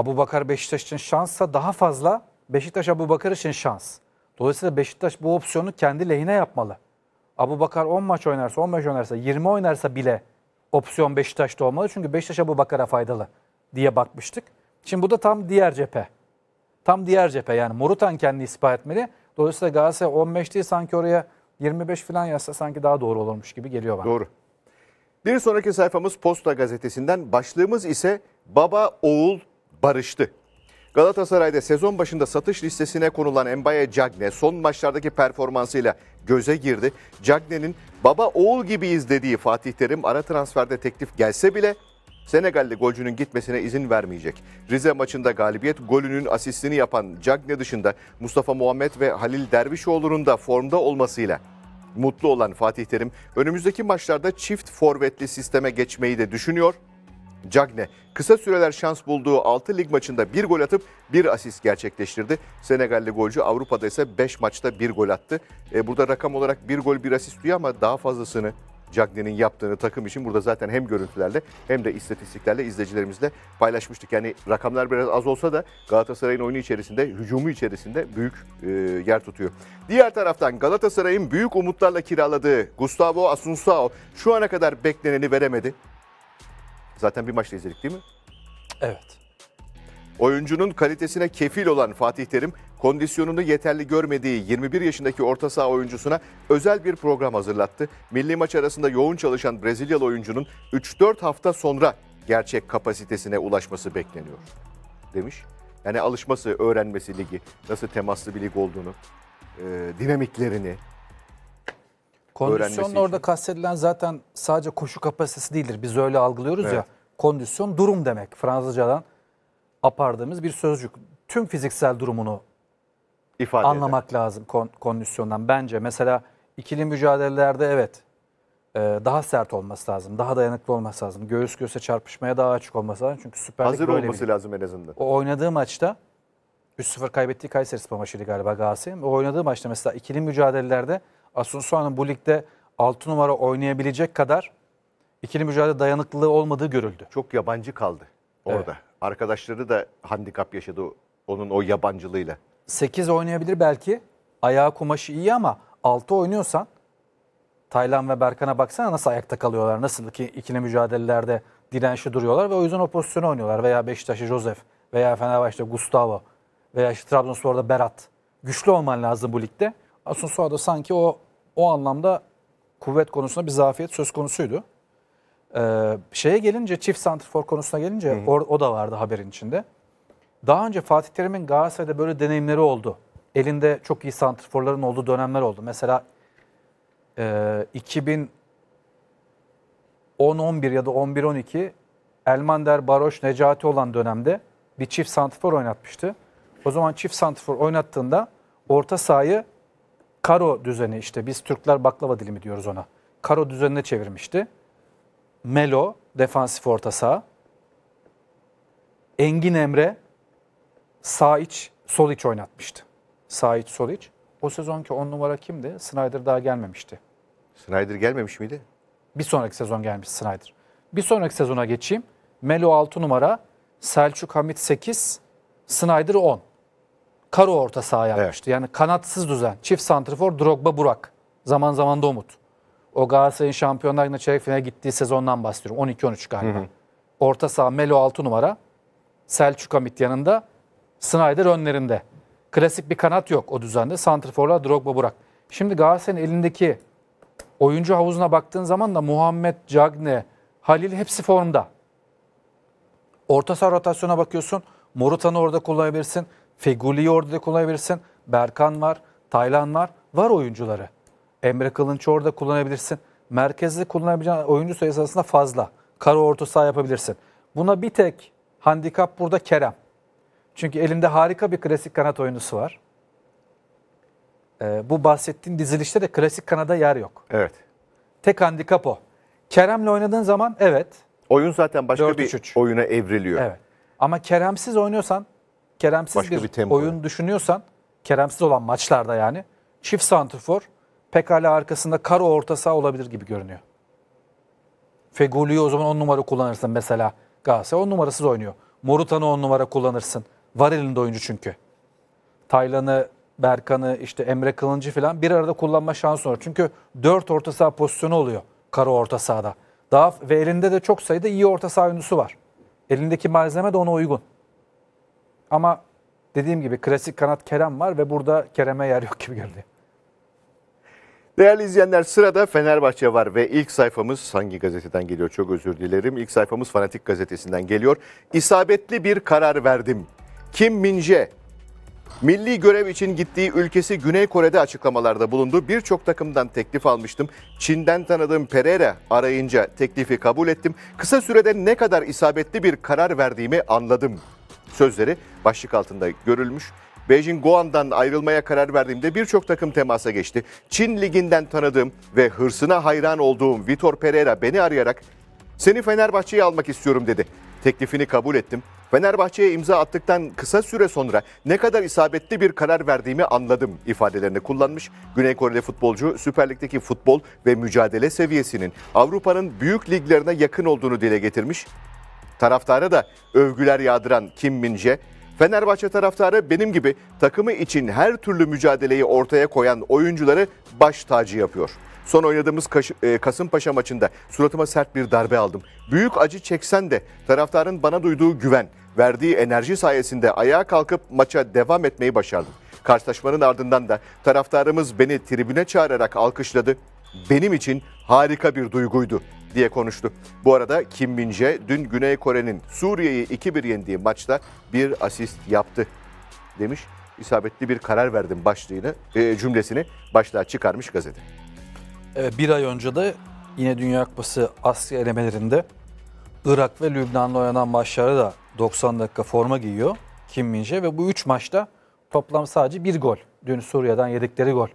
Abu Bakar Beşiktaş için şanssa daha fazla Beşiktaş Abu Bakar için şans. Dolayısıyla Beşiktaş bu opsiyonu kendi lehine yapmalı. Abu Bakar 10 maç oynarsa, 15 oynarsa, 20 oynarsa bile opsiyon Beşiktaş'ta olmalı. Çünkü Beşiktaş Abu Bakar'a faydalı diye bakmıştık. Şimdi bu da tam diğer cephe. Tam diğer cephe yani Morutan kendi ispat etmeli. Dolayısıyla Galatasaray 15 değil sanki oraya 25 falan yazsa sanki daha doğru olurmuş gibi geliyor bana.
Doğru. Bir sonraki sayfamız Posta Gazetesi'nden. Başlığımız ise Baba Oğul barıştı. Galatasaray'da sezon başında satış listesine konulan Embaye Cagne son maçlardaki performansıyla göze girdi. Cagne'nin baba oğul gibi izlediği Fatih Terim ara transferde teklif gelse bile Senegalli golcünün gitmesine izin vermeyecek. Rize maçında galibiyet golünün asistini yapan Cagne dışında Mustafa Muhammed ve Halil Dervişoğlu'nun da formda olmasıyla mutlu olan Fatih Terim önümüzdeki maçlarda çift forvetli sisteme geçmeyi de düşünüyor. Cagne kısa süreler şans bulduğu 6 lig maçında 1 gol atıp 1 asist gerçekleştirdi. Senegalli golcü Avrupa'da ise 5 maçta 1 gol attı. E, burada rakam olarak 1 gol 1 asist diyor ama daha fazlasını Cagne'nin yaptığını takım için burada zaten hem görüntülerle hem de istatistiklerle izleyicilerimizle paylaşmıştık. Yani rakamlar biraz az olsa da Galatasaray'ın oyunu içerisinde, hücumu içerisinde büyük e, yer tutuyor. Diğer taraftan Galatasaray'ın büyük umutlarla kiraladığı Gustavo Asuncao şu ana kadar bekleneni veremedi. Zaten bir maçta izledik değil mi? Evet. Oyuncunun kalitesine kefil olan Fatih Terim, kondisyonunu yeterli görmediği 21 yaşındaki orta saha oyuncusuna özel bir program hazırlattı. Milli maç arasında yoğun çalışan Brezilyalı oyuncunun 3-4 hafta sonra gerçek kapasitesine ulaşması bekleniyor demiş. Yani alışması, öğrenmesi ligi, nasıl temaslı bir lig olduğunu,
dinamiklerini, Kondisyonun orada için. kastedilen zaten sadece koşu kapasitesi değildir. Biz öyle algılıyoruz evet. ya. Kondisyon durum demek. Fransızcadan apardığımız bir sözcük. Tüm fiziksel durumunu ifade anlamak eder. lazım kon, kondisyondan bence. Mesela ikili mücadelelerde evet e, daha sert olması lazım. Daha dayanıklı olması lazım. Göğüs göğüse çarpışmaya daha açık olması lazım. Çünkü Süper Hazır böyle olması bir.
lazım en azından.
O oynadığı maçta 3-0 kaybettiği Kayseri Spor maçıydı galiba Galatasaray'ın. O oynadığı maçta mesela ikili mücadelelerde Asunsuan'ın bu ligde 6 numara oynayabilecek kadar ikili mücadele dayanıklılığı olmadığı görüldü. Çok yabancı kaldı orada. Evet.
Arkadaşları da handikap yaşadı onun o yabancılığıyla.
8 oynayabilir belki. Ayağı kumaşı iyi ama 6 oynuyorsan Taylan ve Berkan'a baksana nasıl ayakta kalıyorlar. Nasıl ki ikili mücadelelerde dirençli duruyorlar ve o yüzden o pozisyonu oynuyorlar. Veya Beşiktaş'ta Josef veya Fenerbahçe'de Gustavo veya işte Trabzonspor'da Berat. Güçlü olman lazım bu ligde. Asunsua'da sanki o o anlamda kuvvet konusunda bir zafiyet söz konusuydu. Ee, şeye gelince çift santrfor konusuna gelince hı hı. Or, o da vardı haberin içinde. Daha önce Fatih Terim'in Galatasaray'da böyle deneyimleri oldu. Elinde çok iyi santrforların olduğu dönemler oldu. Mesela e, 2000 11 ya da 11-12 Elmander, Baroş, Necati olan dönemde bir çift santifor oynatmıştı. O zaman çift santifor oynattığında orta sahayı karo düzeni işte biz Türkler baklava dilimi diyoruz ona. Karo düzenine çevirmişti. Melo defansif orta saha. Engin Emre sağ iç sol iç oynatmıştı. Sağ iç sol iç. O sezonki on numara kimdi? Snyder daha gelmemişti. Snyder gelmemiş miydi? Bir sonraki sezon gelmiş Snyder. Bir sonraki sezona geçeyim. Melo 6 numara, Selçuk Hamit 8, Snyder 10. Karo orta saha yapmıştı. Evet. Yani kanatsız düzen. Çift santrifor Drogba Burak. Zaman zaman da Umut. O Galatasaray'ın şampiyonlar ligine çeyrek finale gittiği sezondan bahsediyorum. 12-13 galiba. Hı hı. Orta saha Melo 6 numara. Selçuk amit yanında. Snyder önlerinde. Klasik bir kanat yok o düzende. Santriforlar Drogba Burak. Şimdi Galatasaray'ın elindeki oyuncu havuzuna baktığın zaman da Muhammed, Cagne, Halil hepsi formda. Orta saha rotasyona bakıyorsun. Morutan'ı orada kullanabilirsin. Fegüli'yi orada da kullanabilirsin. Berkan var, Taylan var. Var oyuncuları. Emre Kılınç'ı orada kullanabilirsin. Merkezde kullanabileceğin oyuncu sayısı aslında fazla. Karo orta saha yapabilirsin. Buna bir tek handikap burada Kerem. Çünkü elinde harika bir klasik kanat oyuncusu var. Ee, bu bahsettiğim dizilişte de klasik kanada yer yok. Evet. Tek handikap o. Kerem'le oynadığın zaman evet. Oyun zaten başka bir oyuna evriliyor. Evet. Ama Kerem'siz oynuyorsan keremsiz Başka bir, bir tempo. oyun düşünüyorsan, keremsiz olan maçlarda yani çift santrfor pekala arkasında karo orta saha olabilir gibi görünüyor. Fegoli'yi o zaman on numara kullanırsın mesela. Galatasaray on numarasız oynuyor. Morutan'ı on numara kullanırsın. Var elinde oyuncu çünkü. Taylan'ı, Berkan'ı, işte Emre Kılıncı falan bir arada kullanma şansı olur. Çünkü dört orta saha pozisyonu oluyor karo orta sahada. Daha, ve elinde de çok sayıda iyi orta saha oyuncusu var. Elindeki malzeme de ona uygun. Ama dediğim gibi klasik kanat Kerem var ve burada Kerem'e yer yok gibi görünüyor.
Değerli izleyenler sırada Fenerbahçe var ve ilk sayfamız hangi gazeteden geliyor çok özür dilerim. İlk sayfamız Fanatik gazetesinden geliyor. İsabetli bir karar verdim. Kim Mince, Milli görev için gittiği ülkesi Güney Kore'de açıklamalarda bulundu. Birçok takımdan teklif almıştım. Çin'den tanıdığım Pereira arayınca teklifi kabul ettim. Kısa sürede ne kadar isabetli bir karar verdiğimi anladım sözleri başlık altında görülmüş. Beijing Guan'dan ayrılmaya karar verdiğimde birçok takım temasa geçti. Çin liginden tanıdığım ve hırsına hayran olduğum Vitor Pereira beni arayarak seni Fenerbahçe'ye almak istiyorum dedi. Teklifini kabul ettim. Fenerbahçe'ye imza attıktan kısa süre sonra ne kadar isabetli bir karar verdiğimi anladım ifadelerini kullanmış. Güney Koreli futbolcu Süper Lig'deki futbol ve mücadele seviyesinin Avrupa'nın büyük liglerine yakın olduğunu dile getirmiş. Taraftara da övgüler yağdıran Kim Minje, Fenerbahçe taraftarı benim gibi takımı için her türlü mücadeleyi ortaya koyan oyuncuları baş tacı yapıyor. Son oynadığımız Kaş- e, Kasımpaşa maçında suratıma sert bir darbe aldım. Büyük acı çeksen de taraftarın bana duyduğu güven, verdiği enerji sayesinde ayağa kalkıp maça devam etmeyi başardım. Karşılaşmanın ardından da taraftarımız beni tribüne çağırarak alkışladı. Benim için harika bir duyguydu diye konuştu. Bu arada Kim Min-jae dün Güney Kore'nin Suriye'yi 2-1 yendiği maçta bir asist yaptı demiş. İsabetli bir karar verdim başlığını, e, cümlesini başlığa çıkarmış gazete.
Evet, bir ay önce de yine Dünya Kupası Asya elemelerinde Irak ve Lübnan'la oynanan maçlarda da 90 dakika forma giyiyor Kim Min-jae ve bu 3 maçta toplam sadece bir gol. Dün Suriye'den yedikleri gol.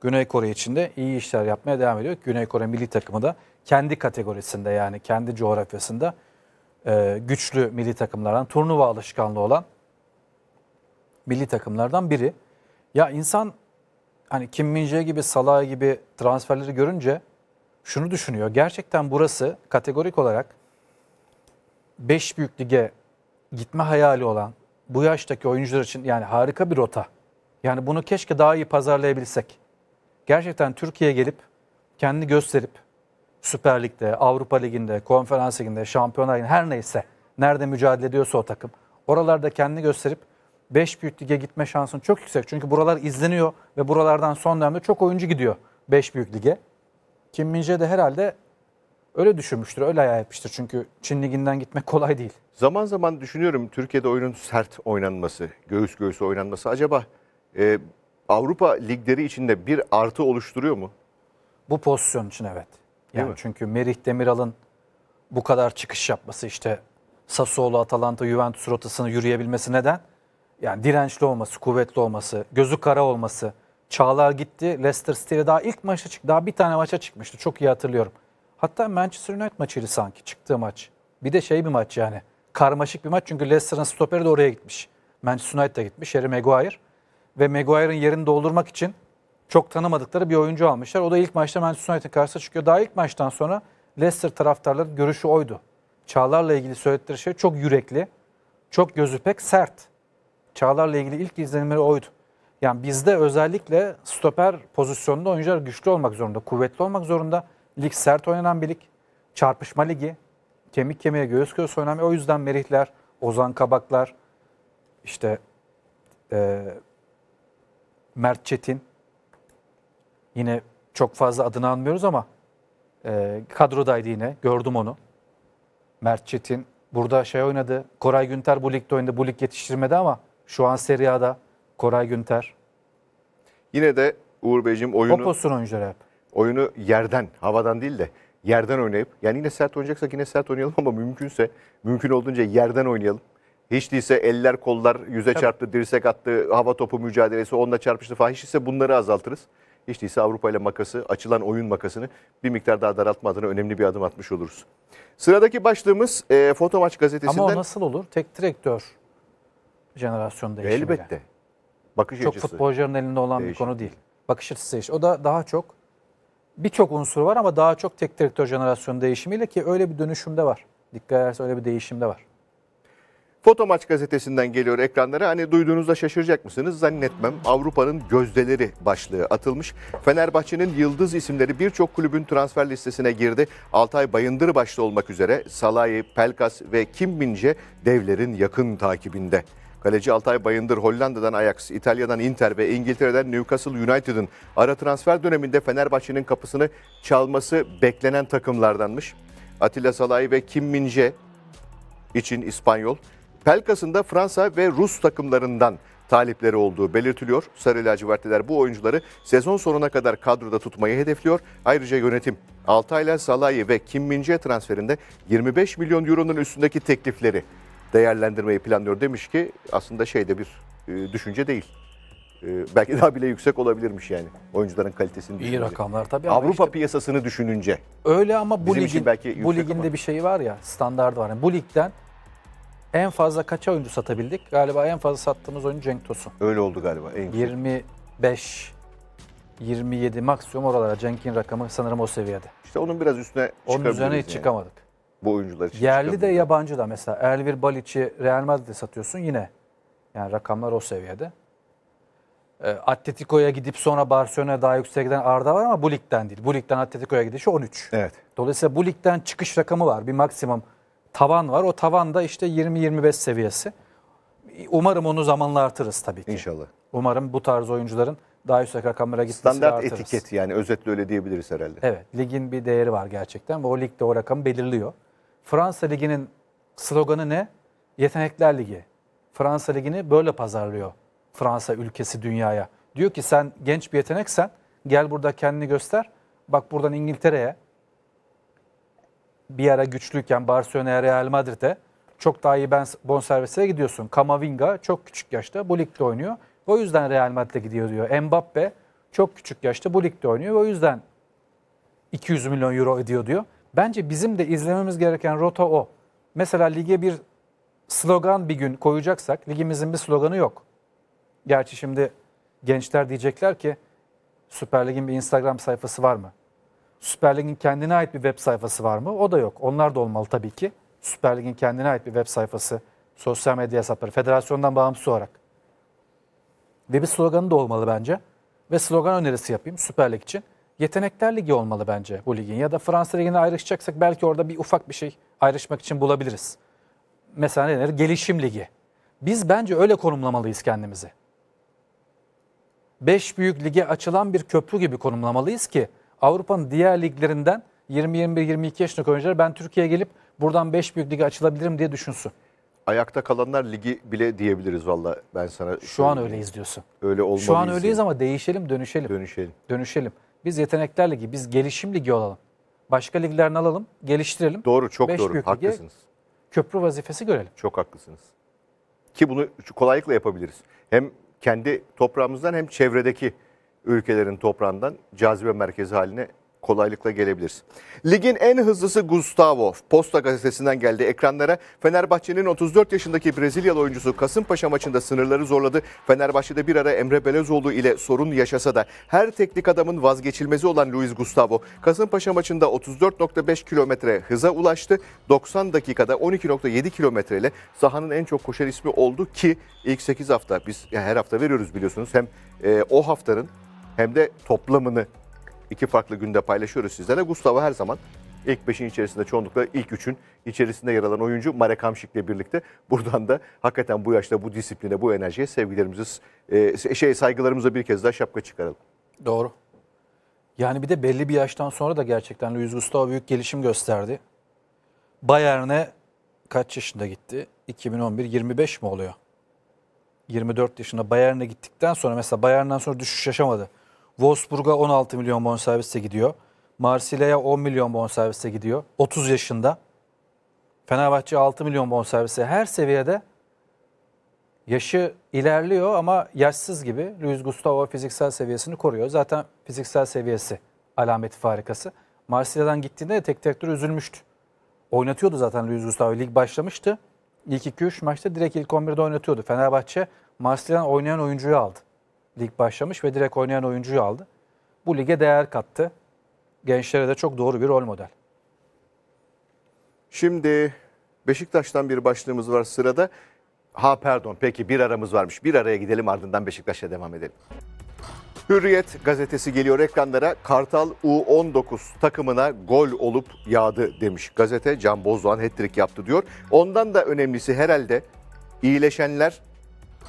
Güney Kore için de iyi işler yapmaya devam ediyor. Güney Kore milli takımı da kendi kategorisinde yani kendi coğrafyasında e, güçlü milli takımlardan, turnuva alışkanlığı olan milli takımlardan biri. Ya insan hani Kim Minje gibi, Salah gibi transferleri görünce şunu düşünüyor. Gerçekten burası kategorik olarak 5 büyük lige gitme hayali olan bu yaştaki oyuncular için yani harika bir rota. Yani bunu keşke daha iyi pazarlayabilsek. Gerçekten Türkiye'ye gelip kendini gösterip Süper Lig'de, Avrupa Ligi'nde, Konferans Ligi'nde, Şampiyonlar Ligi'nde her neyse nerede mücadele ediyorsa o takım. Oralarda kendini gösterip 5 büyük lige gitme şansın çok yüksek. Çünkü buralar izleniyor ve buralardan son dönemde çok oyuncu gidiyor 5 büyük lige. Kim Minje de herhalde öyle düşünmüştür, öyle hayal etmiştir. Çünkü Çin liginden gitmek kolay değil.
Zaman zaman düşünüyorum Türkiye'de oyunun sert oynanması, göğüs göğüsü oynanması acaba e, Avrupa ligleri içinde bir artı oluşturuyor mu?
Bu pozisyon için evet. Yani mi? çünkü Merih Demiral'ın bu kadar çıkış yapması işte Sassuolo, Atalanta, Juventus rotasını yürüyebilmesi neden? Yani dirençli olması, kuvvetli olması, gözü kara olması. Çağlar gitti. Leicester City'de daha ilk maça çıktı. Daha bir tane maça çıkmıştı. Çok iyi hatırlıyorum. Hatta Manchester United maçıydı sanki çıktığı maç. Bir de şey bir maç yani. Karmaşık bir maç çünkü Leicester'ın stoperi de oraya gitmiş. Manchester United'a gitmiş. Yeri Maguire. Ve Maguire'ın yerini doldurmak için çok tanımadıkları bir oyuncu almışlar. O da ilk maçta Manchester United karşısına çıkıyor. Daha ilk maçtan sonra Leicester taraftarları görüşü oydu. Çağlar'la ilgili söyledikleri şey çok yürekli, çok gözüpek, sert. Çağlar'la ilgili ilk izlenimleri oydu. Yani bizde özellikle stoper pozisyonunda oyuncular güçlü olmak zorunda, kuvvetli olmak zorunda. Lig sert oynanan bir lig, çarpışma ligi, kemik kemiğe göğüs göğüs oynanan O yüzden Merihler, Ozan Kabaklar, işte e, Mert Çetin, Yine çok fazla adını anmıyoruz ama e, kadrodaydı yine. Gördüm onu. Mert Çetin burada şey oynadı. Koray Günter bu ligde oynadı. Bu lig yetiştirmedi ama şu an Serie A'da Koray Günter.
Yine de Uğur Beyciğim oyunu... O pozisyon oyuncuları hep. Oyunu yerden, havadan değil de yerden oynayıp yani yine sert oynayacaksak yine sert oynayalım ama mümkünse mümkün olduğunca yerden oynayalım. Hiç değilse eller kollar yüze Tabii. çarptı, dirsek attı, hava topu mücadelesi onunla çarpıştı falan hiç değilse bunları azaltırız. Hiç değilse Avrupa ile makası, açılan oyun makasını bir miktar daha daraltma adına önemli bir adım atmış oluruz. Sıradaki başlığımız e, Fotomaç gazetesinden. Ama o nasıl
olur? Tek direktör jenerasyon değişimi. Elbette. Bakış çok açısı. Çok futbolcuların elinde olan değişim. bir konu değil. Bakış açısı değiş. O da daha çok birçok unsur var ama daha çok tek direktör jenerasyon değişimiyle ki öyle bir dönüşümde var. Dikkat ederse öyle bir değişimde var. Foto
Maç gazetesinden geliyor ekranlara. Hani duyduğunuzda şaşıracak mısınız? Zannetmem. Avrupa'nın gözdeleri başlığı atılmış. Fenerbahçe'nin yıldız isimleri birçok kulübün transfer listesine girdi. Altay Bayındır başta olmak üzere Salahi, Pelkas ve Kim Mince devlerin yakın takibinde. Kaleci Altay Bayındır Hollanda'dan Ajax, İtalya'dan Inter ve İngiltere'den Newcastle United'ın ara transfer döneminde Fenerbahçe'nin kapısını çalması beklenen takımlardanmış. Atilla Salahi ve Kim Minje için İspanyol Pelkas'ın da Fransa ve Rus takımlarından talipleri olduğu belirtiliyor. Sarı lacivertliler bu oyuncuları sezon sonuna kadar kadroda tutmayı hedefliyor. Ayrıca yönetim Altayla Salahi ve Kim Mince transferinde 25 milyon euronun üstündeki teklifleri değerlendirmeyi planlıyor demiş ki aslında şeyde bir e, düşünce değil. E, belki daha bile yüksek olabilirmiş yani oyuncuların kalitesini düşününce. rakamlar tabii ama Avrupa işte, piyasasını düşününce.
Öyle ama bu ligin belki bu liginde ama. bir şey var ya standart var. Yani bu ligden en fazla kaça oyuncu satabildik? Galiba en fazla sattığımız oyuncu Cenk Tosun. Öyle oldu galiba. En 25 27 maksimum oralara Cenk'in rakamı sanırım o seviyede.
İşte onun biraz üstüne Onun üzerine hiç yani. çıkamadık.
Bu oyuncular için Yerli de yabancı da mesela Elvir Balic'i Real Madrid'e satıyorsun yine. Yani rakamlar o seviyede. E, Atletico'ya gidip sonra Barcelona'ya daha yükseğe giden Arda var ama bu ligden değil. Bu ligden Atletico'ya gidişi 13. Evet. Dolayısıyla bu ligden çıkış rakamı var. Bir maksimum tavan var. O tavan da işte 20-25 seviyesi. Umarım onu zamanla artırız tabii ki. İnşallah. Umarım bu tarz oyuncuların daha yüksek rakamlara gitmesini Standart artırırız. etiket
yani özetle öyle diyebiliriz herhalde.
Evet ligin bir değeri var gerçekten ve o ligde o rakam belirliyor. Fransa liginin sloganı ne? Yetenekler Ligi. Fransa ligini böyle pazarlıyor Fransa ülkesi dünyaya. Diyor ki sen genç bir yeteneksen gel burada kendini göster. Bak buradan İngiltere'ye, bir ara güçlüyken Barcelona'ya Real Madrid'e çok daha iyi ben bonservislere gidiyorsun. Kamavinga çok küçük yaşta bu ligde oynuyor. O yüzden Real Madrid'e gidiyor diyor. Mbappe çok küçük yaşta bu ligde oynuyor. O yüzden 200 milyon euro ediyor diyor. Bence bizim de izlememiz gereken rota o. Mesela lige bir slogan bir gün koyacaksak ligimizin bir sloganı yok. Gerçi şimdi gençler diyecekler ki Süper Lig'in bir Instagram sayfası var mı? Süper Lig'in kendine ait bir web sayfası var mı? O da yok. Onlar da olmalı tabii ki. Süper Lig'in kendine ait bir web sayfası, sosyal medya hesapları, federasyondan bağımsız olarak. Ve bir sloganı da olmalı bence. Ve slogan önerisi yapayım Süper Lig için. Yetenekler Ligi olmalı bence bu ligin. Ya da Fransa Ligi'ne ayrışacaksak belki orada bir ufak bir şey ayrışmak için bulabiliriz. Mesela ne denir? Gelişim Ligi. Biz bence öyle konumlamalıyız kendimizi. Beş büyük lige açılan bir köprü gibi konumlamalıyız ki Avrupa'nın diğer liglerinden 20-21-22 yaşındaki oyuncular ben Türkiye'ye gelip buradan 5 büyük lige açılabilirim diye düşünsün.
Ayakta kalanlar ligi bile diyebiliriz valla ben sana. Şu an öyleyiz diyorsun. Öyle olmalıyız. Şu an öyleyiz
diye. ama değişelim, dönüşelim. Dönüşelim. Dönüşelim. Biz yetenekler ligi, biz gelişim ligi olalım. Başka liglerini alalım, geliştirelim. Doğru, çok Beş doğru. Büyük haklısınız. Köprü vazifesi görelim. Çok haklısınız.
Ki bunu kolaylıkla yapabiliriz. Hem kendi toprağımızdan hem çevredeki ülkelerin toprağından cazibe merkezi haline kolaylıkla gelebiliriz. Ligin en hızlısı Gustavo. Posta gazetesinden geldi ekranlara. Fenerbahçe'nin 34 yaşındaki Brezilyalı oyuncusu Kasımpaşa maçında sınırları zorladı. Fenerbahçe'de bir ara Emre Belezoğlu ile sorun yaşasa da her teknik adamın vazgeçilmezi olan Luis Gustavo Kasımpaşa maçında 34.5 kilometre hıza ulaştı. 90 dakikada 12.7 kilometre ile sahanın en çok koşan ismi oldu ki ilk 8 hafta biz yani her hafta veriyoruz biliyorsunuz. Hem e, o haftanın hem de toplamını iki farklı günde paylaşıyoruz sizlere. Gustavo her zaman ilk beşin içerisinde çoğunlukla ilk üçün içerisinde yer alan oyuncu Marek Hamşik'le birlikte. Buradan da hakikaten bu yaşta bu disipline, bu enerjiye sevgilerimizi, e, şey saygılarımıza bir kez daha şapka çıkaralım.
Doğru. Yani bir de belli bir yaştan sonra da gerçekten Luis Gustavo büyük gelişim gösterdi. Bayern'e kaç yaşında gitti? 2011 25 mi oluyor? 24 yaşında Bayern'e gittikten sonra mesela Bayern'den sonra düşüş yaşamadı. Wolfsburg'a 16 milyon bonservise gidiyor. Marsilya'ya 10 milyon bonservise gidiyor. 30 yaşında. Fenerbahçe 6 milyon bonservise. Her seviyede yaşı ilerliyor ama yaşsız gibi Luis Gustavo fiziksel seviyesini koruyor. Zaten fiziksel seviyesi alamet farikası. Marsilya'dan gittiğinde tek tek tek üzülmüştü. Oynatıyordu zaten Luis Gustavo. Lig başlamıştı. İlk 2-3 maçta direkt ilk 11'de oynatıyordu. Fenerbahçe Marsilya'dan oynayan oyuncuyu aldı lig başlamış ve direkt oynayan oyuncuyu aldı. Bu lige değer kattı. Gençlere de çok doğru bir rol model.
Şimdi Beşiktaş'tan bir başlığımız var sırada. Ha pardon peki bir aramız varmış. Bir araya gidelim ardından Beşiktaş'a devam edelim. Hürriyet gazetesi geliyor ekranlara. Kartal U19 takımına gol olup yağdı demiş gazete. Can Bozdoğan hat-trick yaptı diyor. Ondan da önemlisi herhalde iyileşenler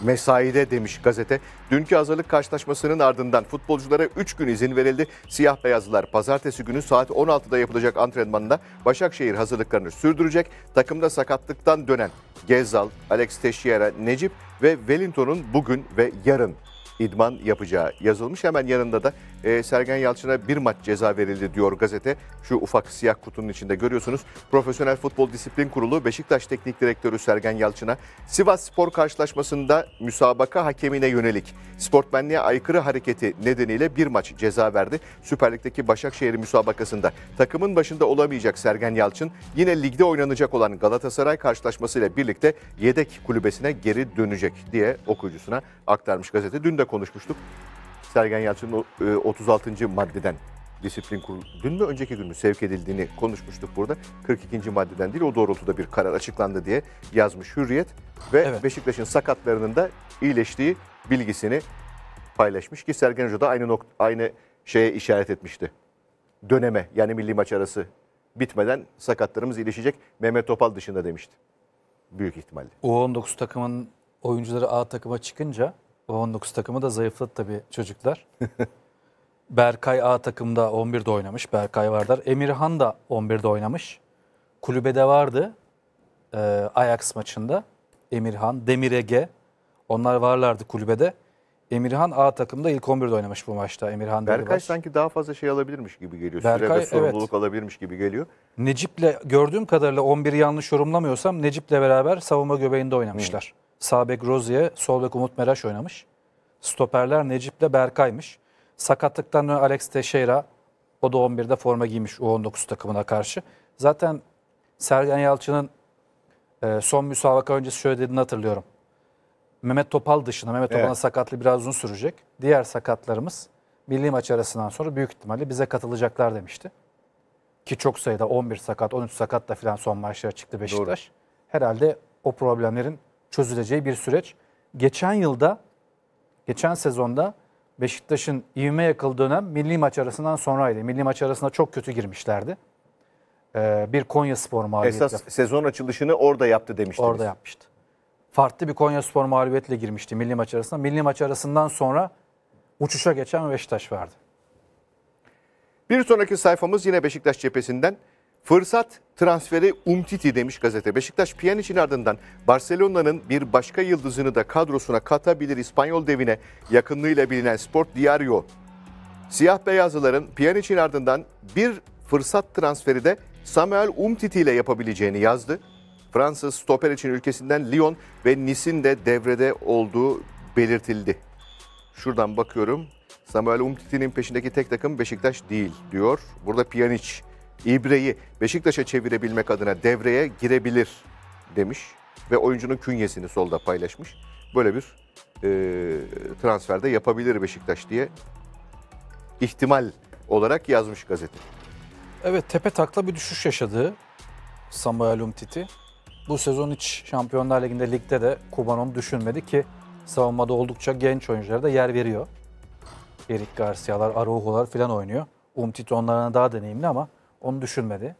mesaide demiş gazete. Dünkü hazırlık karşılaşmasının ardından futbolculara 3 gün izin verildi. Siyah beyazlılar pazartesi günü saat 16'da yapılacak antrenmanda Başakşehir hazırlıklarını sürdürecek. Takımda sakatlıktan dönen Gezal, Alex Teixeira, Necip ve Wellington'un bugün ve yarın idman yapacağı yazılmış. Hemen yanında da e, Sergen Yalçın'a bir maç ceza verildi diyor gazete. Şu ufak siyah kutunun içinde görüyorsunuz. Profesyonel Futbol Disiplin Kurulu Beşiktaş Teknik Direktörü Sergen Yalçın'a Sivas Spor karşılaşmasında müsabaka hakemine yönelik sportmenliğe aykırı hareketi nedeniyle bir maç ceza verdi. Süper Lig'deki Başakşehir müsabakasında takımın başında olamayacak Sergen Yalçın yine ligde oynanacak olan Galatasaray karşılaşmasıyla birlikte yedek kulübesine geri dönecek diye okuyucusuna aktarmış gazete. Dün de konuşmuştuk. Sergen Yalçın'ın e, 36. maddeden disiplin kurulu dün mü önceki gün mü sevk edildiğini konuşmuştuk burada. 42. maddeden değil o doğrultuda bir karar açıklandı diye yazmış Hürriyet ve evet. Beşiktaş'ın sakatlarının da iyileştiği bilgisini paylaşmış ki Sergen Hoca da aynı nokta, aynı şeye işaret etmişti. Döneme yani milli maç arası bitmeden sakatlarımız iyileşecek Mehmet Topal dışında demişti. Büyük ihtimalle.
U19 takımın oyuncuları A takıma çıkınca U19 takımı da zayıfladı tabii çocuklar. Berkay A takımda 11'de oynamış. Berkay Vardar. Emirhan da 11'de oynamış. Kulübede vardı. E, Ajax maçında. Emirhan, Demirege. Onlar varlardı kulübede. Emirhan A takımda ilk 11'de oynamış bu maçta. Emirhan Berkay Delibaş.
sanki daha fazla şey alabilirmiş gibi geliyor. Berkay, Süre ve sorumluluk evet. alabilirmiş gibi geliyor.
Necip'le gördüğüm kadarıyla 11 yanlış yorumlamıyorsam Necip'le beraber savunma göbeğinde oynamışlar. Hı. Sabek bek Rozier, sol Umut Meraş oynamış. Stoperler Necip de Berkay'mış. Sakatlıktan önce Alex Teixeira o da 11'de forma giymiş U19 takımına karşı. Zaten Sergen Yalçın'ın e, son müsabaka öncesi şöyle dediğini hatırlıyorum. Mehmet Topal dışında, Mehmet Topal'ın evet. sakatlığı biraz uzun sürecek. Diğer sakatlarımız milli maç arasından sonra büyük ihtimalle bize katılacaklar demişti. Ki çok sayıda 11 sakat, 13 sakat da filan son maçlara çıktı Beşiktaş. Doğru. Herhalde o problemlerin çözüleceği bir süreç. Geçen yılda, geçen sezonda Beşiktaş'ın ivme yakıl dönem milli maç arasından sonraydı. Milli maç arasında çok kötü girmişlerdi. Ee, bir Konya Spor mağlubiyeti. Esas
sezon açılışını orada yaptı demiştiniz. Orada
yapmıştı. Farklı bir Konya Spor mağlubiyetle girmişti milli maç arasında. Milli maç arasından sonra uçuşa geçen Beşiktaş vardı.
Bir sonraki sayfamız yine Beşiktaş cephesinden. Fırsat transferi Umtiti demiş gazete. Beşiktaş Pjanic'in ardından Barcelona'nın bir başka yıldızını da kadrosuna katabilir İspanyol devine yakınlığıyla bilinen Sport Diario. Siyah beyazlıların Pjanic'in ardından bir fırsat transferi de Samuel Umtiti ile yapabileceğini yazdı. Fransız stoper için ülkesinden Lyon ve Nice'in de devrede olduğu belirtildi. Şuradan bakıyorum. Samuel Umtiti'nin peşindeki tek takım Beşiktaş değil diyor. Burada Pjanic İbre'yi Beşiktaş'a çevirebilmek adına devreye girebilir demiş ve oyuncunun künyesini solda paylaşmış. Böyle bir e, transferde yapabilir Beşiktaş diye ihtimal olarak yazmış gazete.
Evet tepe takla bir düşüş yaşadı Samuel Umtiti. Bu sezon hiç Şampiyonlar Ligi'nde ligde de Kubanon düşünmedi ki savunmada oldukça genç oyunculara da yer veriyor. Erik Garcia'lar, Araujo'lar falan oynuyor. Umtiti onlardan daha deneyimli ama onu düşünmedi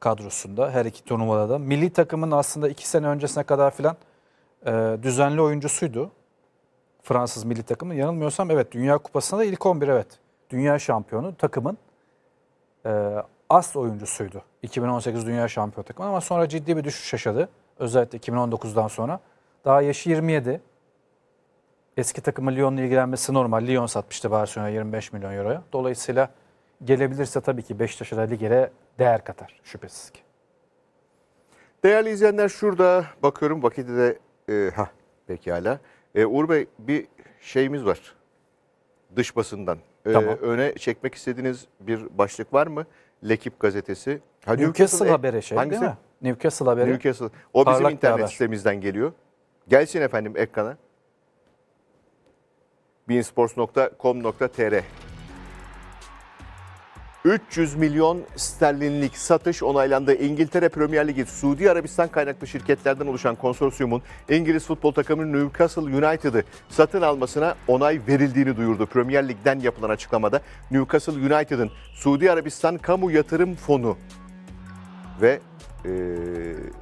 kadrosunda her iki turnuvada da. Milli takımın aslında iki sene öncesine kadar filan e, düzenli oyuncusuydu. Fransız milli takımı. Yanılmıyorsam evet Dünya Kupası'nda ilk 11 evet. Dünya şampiyonu takımın e, as oyuncusuydu. 2018 Dünya Şampiyonu takımı ama sonra ciddi bir düşüş yaşadı. Özellikle 2019'dan sonra. Daha yaşı 27. Eski takımı Lyon'la ilgilenmesi normal. Lyon satmıştı Barcelona 25 milyon euroya. Dolayısıyla gelebilirse tabii ki Beşiktaş'a da ligere değer katar şüphesiz ki.
Değerli izleyenler şurada bakıyorum vakitte de e, ha pekala. E, Uğur Bey bir şeyimiz var dış basından. E, tamam. Öne çekmek istediğiniz bir başlık var mı? Lekip gazetesi. Ha, Newcastle, Newcastle e, haberi şey hangisi? değil mi?
Newcastle haberi. Newcastle. O Parlak bizim internet haber.
sitemizden geliyor. Gelsin efendim ekrana. beansports.com.tr 300 milyon sterlinlik satış onaylandı. İngiltere Premier Ligi Suudi Arabistan kaynaklı şirketlerden oluşan konsorsiyumun İngiliz futbol takımı Newcastle United'ı satın almasına onay verildiğini duyurdu. Premier Lig'den yapılan açıklamada Newcastle United'ın Suudi Arabistan Kamu Yatırım Fonu ve ee,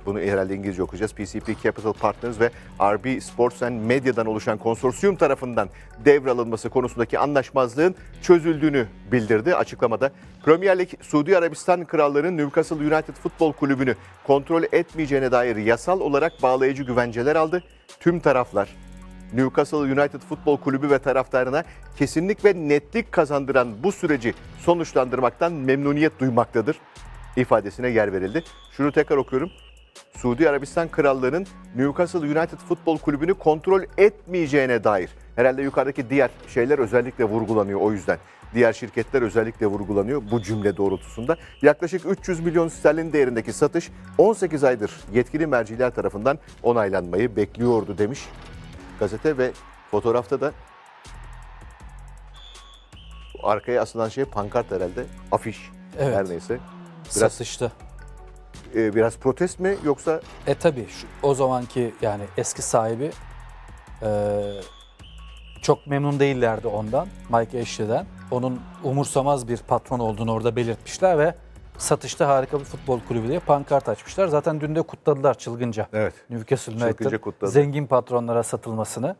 bunu herhalde İngilizce okuyacağız. PCP Capital Partners ve RB Sports and Media'dan oluşan konsorsiyum tarafından devralınması konusundaki anlaşmazlığın çözüldüğünü bildirdi. Açıklamada Premier Lig Suudi Arabistan Krallığı'nın Newcastle United Futbol Kulübü'nü kontrol etmeyeceğine dair yasal olarak bağlayıcı güvenceler aldı. Tüm taraflar Newcastle United Futbol Kulübü ve taraftarına kesinlik ve netlik kazandıran bu süreci sonuçlandırmaktan memnuniyet duymaktadır ifadesine yer verildi. Şunu tekrar okuyorum. Suudi Arabistan Krallığı'nın Newcastle United Futbol Kulübü'nü kontrol etmeyeceğine dair. Herhalde yukarıdaki diğer şeyler özellikle vurgulanıyor o yüzden. Diğer şirketler özellikle vurgulanıyor bu cümle doğrultusunda. Yaklaşık 300 milyon sterlin değerindeki satış 18 aydır yetkili merciler tarafından onaylanmayı bekliyordu demiş gazete ve fotoğrafta da arkaya asılan şey pankart herhalde,
afiş evet. her
neyse. Biraz,
Satışta. E, ee, biraz protest mi yoksa? E tabi o zamanki yani eski sahibi e, çok memnun değillerdi ondan Mike Ashley'den. Onun umursamaz bir patron olduğunu orada belirtmişler ve satışta harika bir futbol kulübü diye pankart açmışlar. Zaten dün de kutladılar çılgınca. Evet. Newcastle United zengin patronlara satılmasını.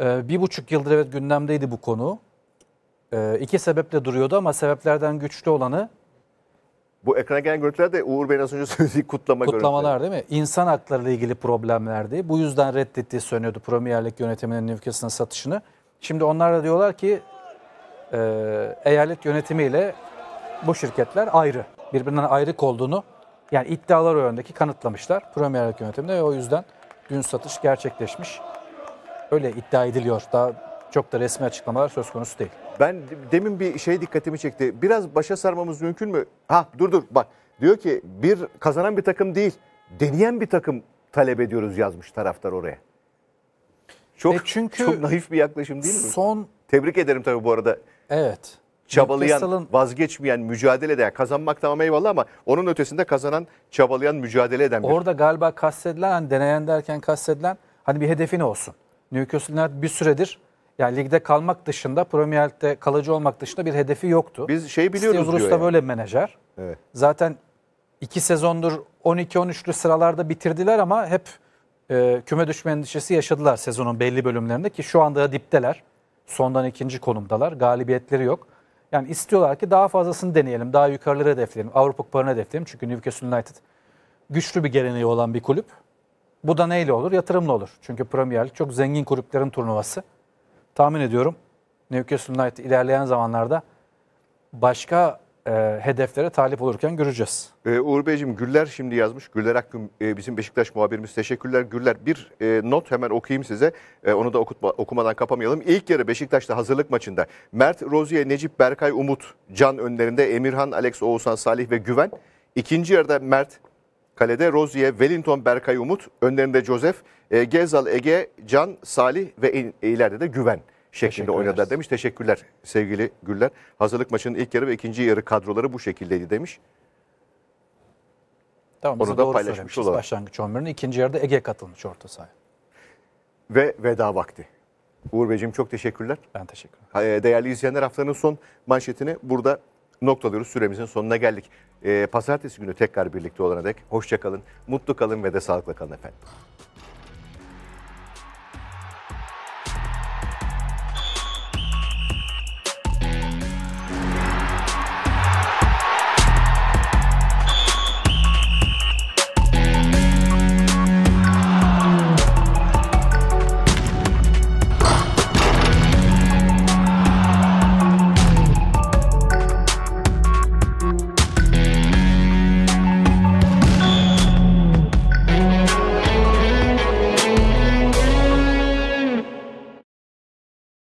Ee, bir buçuk yıldır evet gündemdeydi bu konu. Ee, iki sebeple duruyordu ama sebeplerden güçlü olanı bu ekrana gelen
görüntüler de Uğur Bey'in az önce söylediği kutlama Kutlamalar
görüntüleri. değil mi? İnsan hakları ile ilgili problemlerdi. Bu yüzden reddettiği söyleniyordu Premier Lig yönetiminin Newcastle'ın satışını. Şimdi onlar da diyorlar ki e, eyalet yönetimiyle bu şirketler ayrı. Birbirinden ayrık olduğunu yani iddialar o yöndeki kanıtlamışlar Premier Lig yönetimine ve o yüzden dün satış gerçekleşmiş. Öyle iddia ediliyor. Daha çok da resmi açıklamalar söz konusu değil.
Ben demin bir şey dikkatimi çekti. Biraz başa sarmamız mümkün mü? Ha dur dur bak. Diyor ki bir kazanan bir takım değil, deneyen bir takım talep ediyoruz yazmış taraftar oraya. Çok e çünkü çok naif bir
yaklaşım değil mi? Son
tebrik ederim tabii bu arada.
Evet. Çabalayan, Nefesal'ın...
vazgeçmeyen, mücadele eden, kazanmak tamam eyvallah ama onun ötesinde kazanan, çabalayan, mücadele eden. Bir. Orada
galiba kastedilen, hani deneyen derken kastedilen hani bir hedefin olsun. Newcastle bir süredir yani ligde kalmak dışında, Premier Lig'de kalıcı olmak dışında bir hedefi yoktu. Biz şey biliyoruz Steve diyor yani. böyle menajer. Evet. Zaten iki sezondur 12-13'lü sıralarda bitirdiler ama hep e, küme düşme endişesi yaşadılar sezonun belli bölümlerinde ki şu anda dipteler. Sondan ikinci konumdalar. Galibiyetleri yok. Yani istiyorlar ki daha fazlasını deneyelim. Daha yukarıları hedefleyelim. Avrupa Kupalarını hedefleyelim. Çünkü Newcastle United güçlü bir geleneği olan bir kulüp. Bu da neyle olur? Yatırımla olur. Çünkü Premier Lig çok zengin kulüplerin turnuvası tahmin ediyorum Newcastle United ilerleyen zamanlarda başka e, hedeflere talip olurken göreceğiz.
Ee, Uğur Beyciğim Güller şimdi yazmış. Güller Akgün e, bizim Beşiktaş muhabirimiz. Teşekkürler Güller. Bir e, not hemen okuyayım size. E, onu da okutma, okumadan kapamayalım. İlk yarı Beşiktaş'ta hazırlık maçında Mert, Rozier, Necip, Berkay, Umut, Can önlerinde Emirhan, Alex, Oğuzhan, Salih ve Güven. İkinci yarıda Mert kalede, Rozier, Wellington, Berkay, Umut önlerinde Josef. E, Gezal, Ege, Can, Salih ve in, ileride de Güven şeklinde oynadılar demiş. Teşekkürler sevgili Güller. Hazırlık maçının ilk yarı ve ikinci yarı kadroları bu şekildeydi demiş.
Tamam, Onu da paylaşmış olalım. Başlangıç 11'inin ikinci yarıda Ege katılmış orta sahaya.
Ve veda vakti. Uğur Beyciğim çok teşekkürler. Ben teşekkür ederim. E, değerli izleyenler haftanın son manşetini burada noktalıyoruz. Süremizin sonuna geldik. E, pazartesi günü tekrar birlikte olana dek hoşçakalın, mutlu kalın ve de sağlıkla kalın efendim.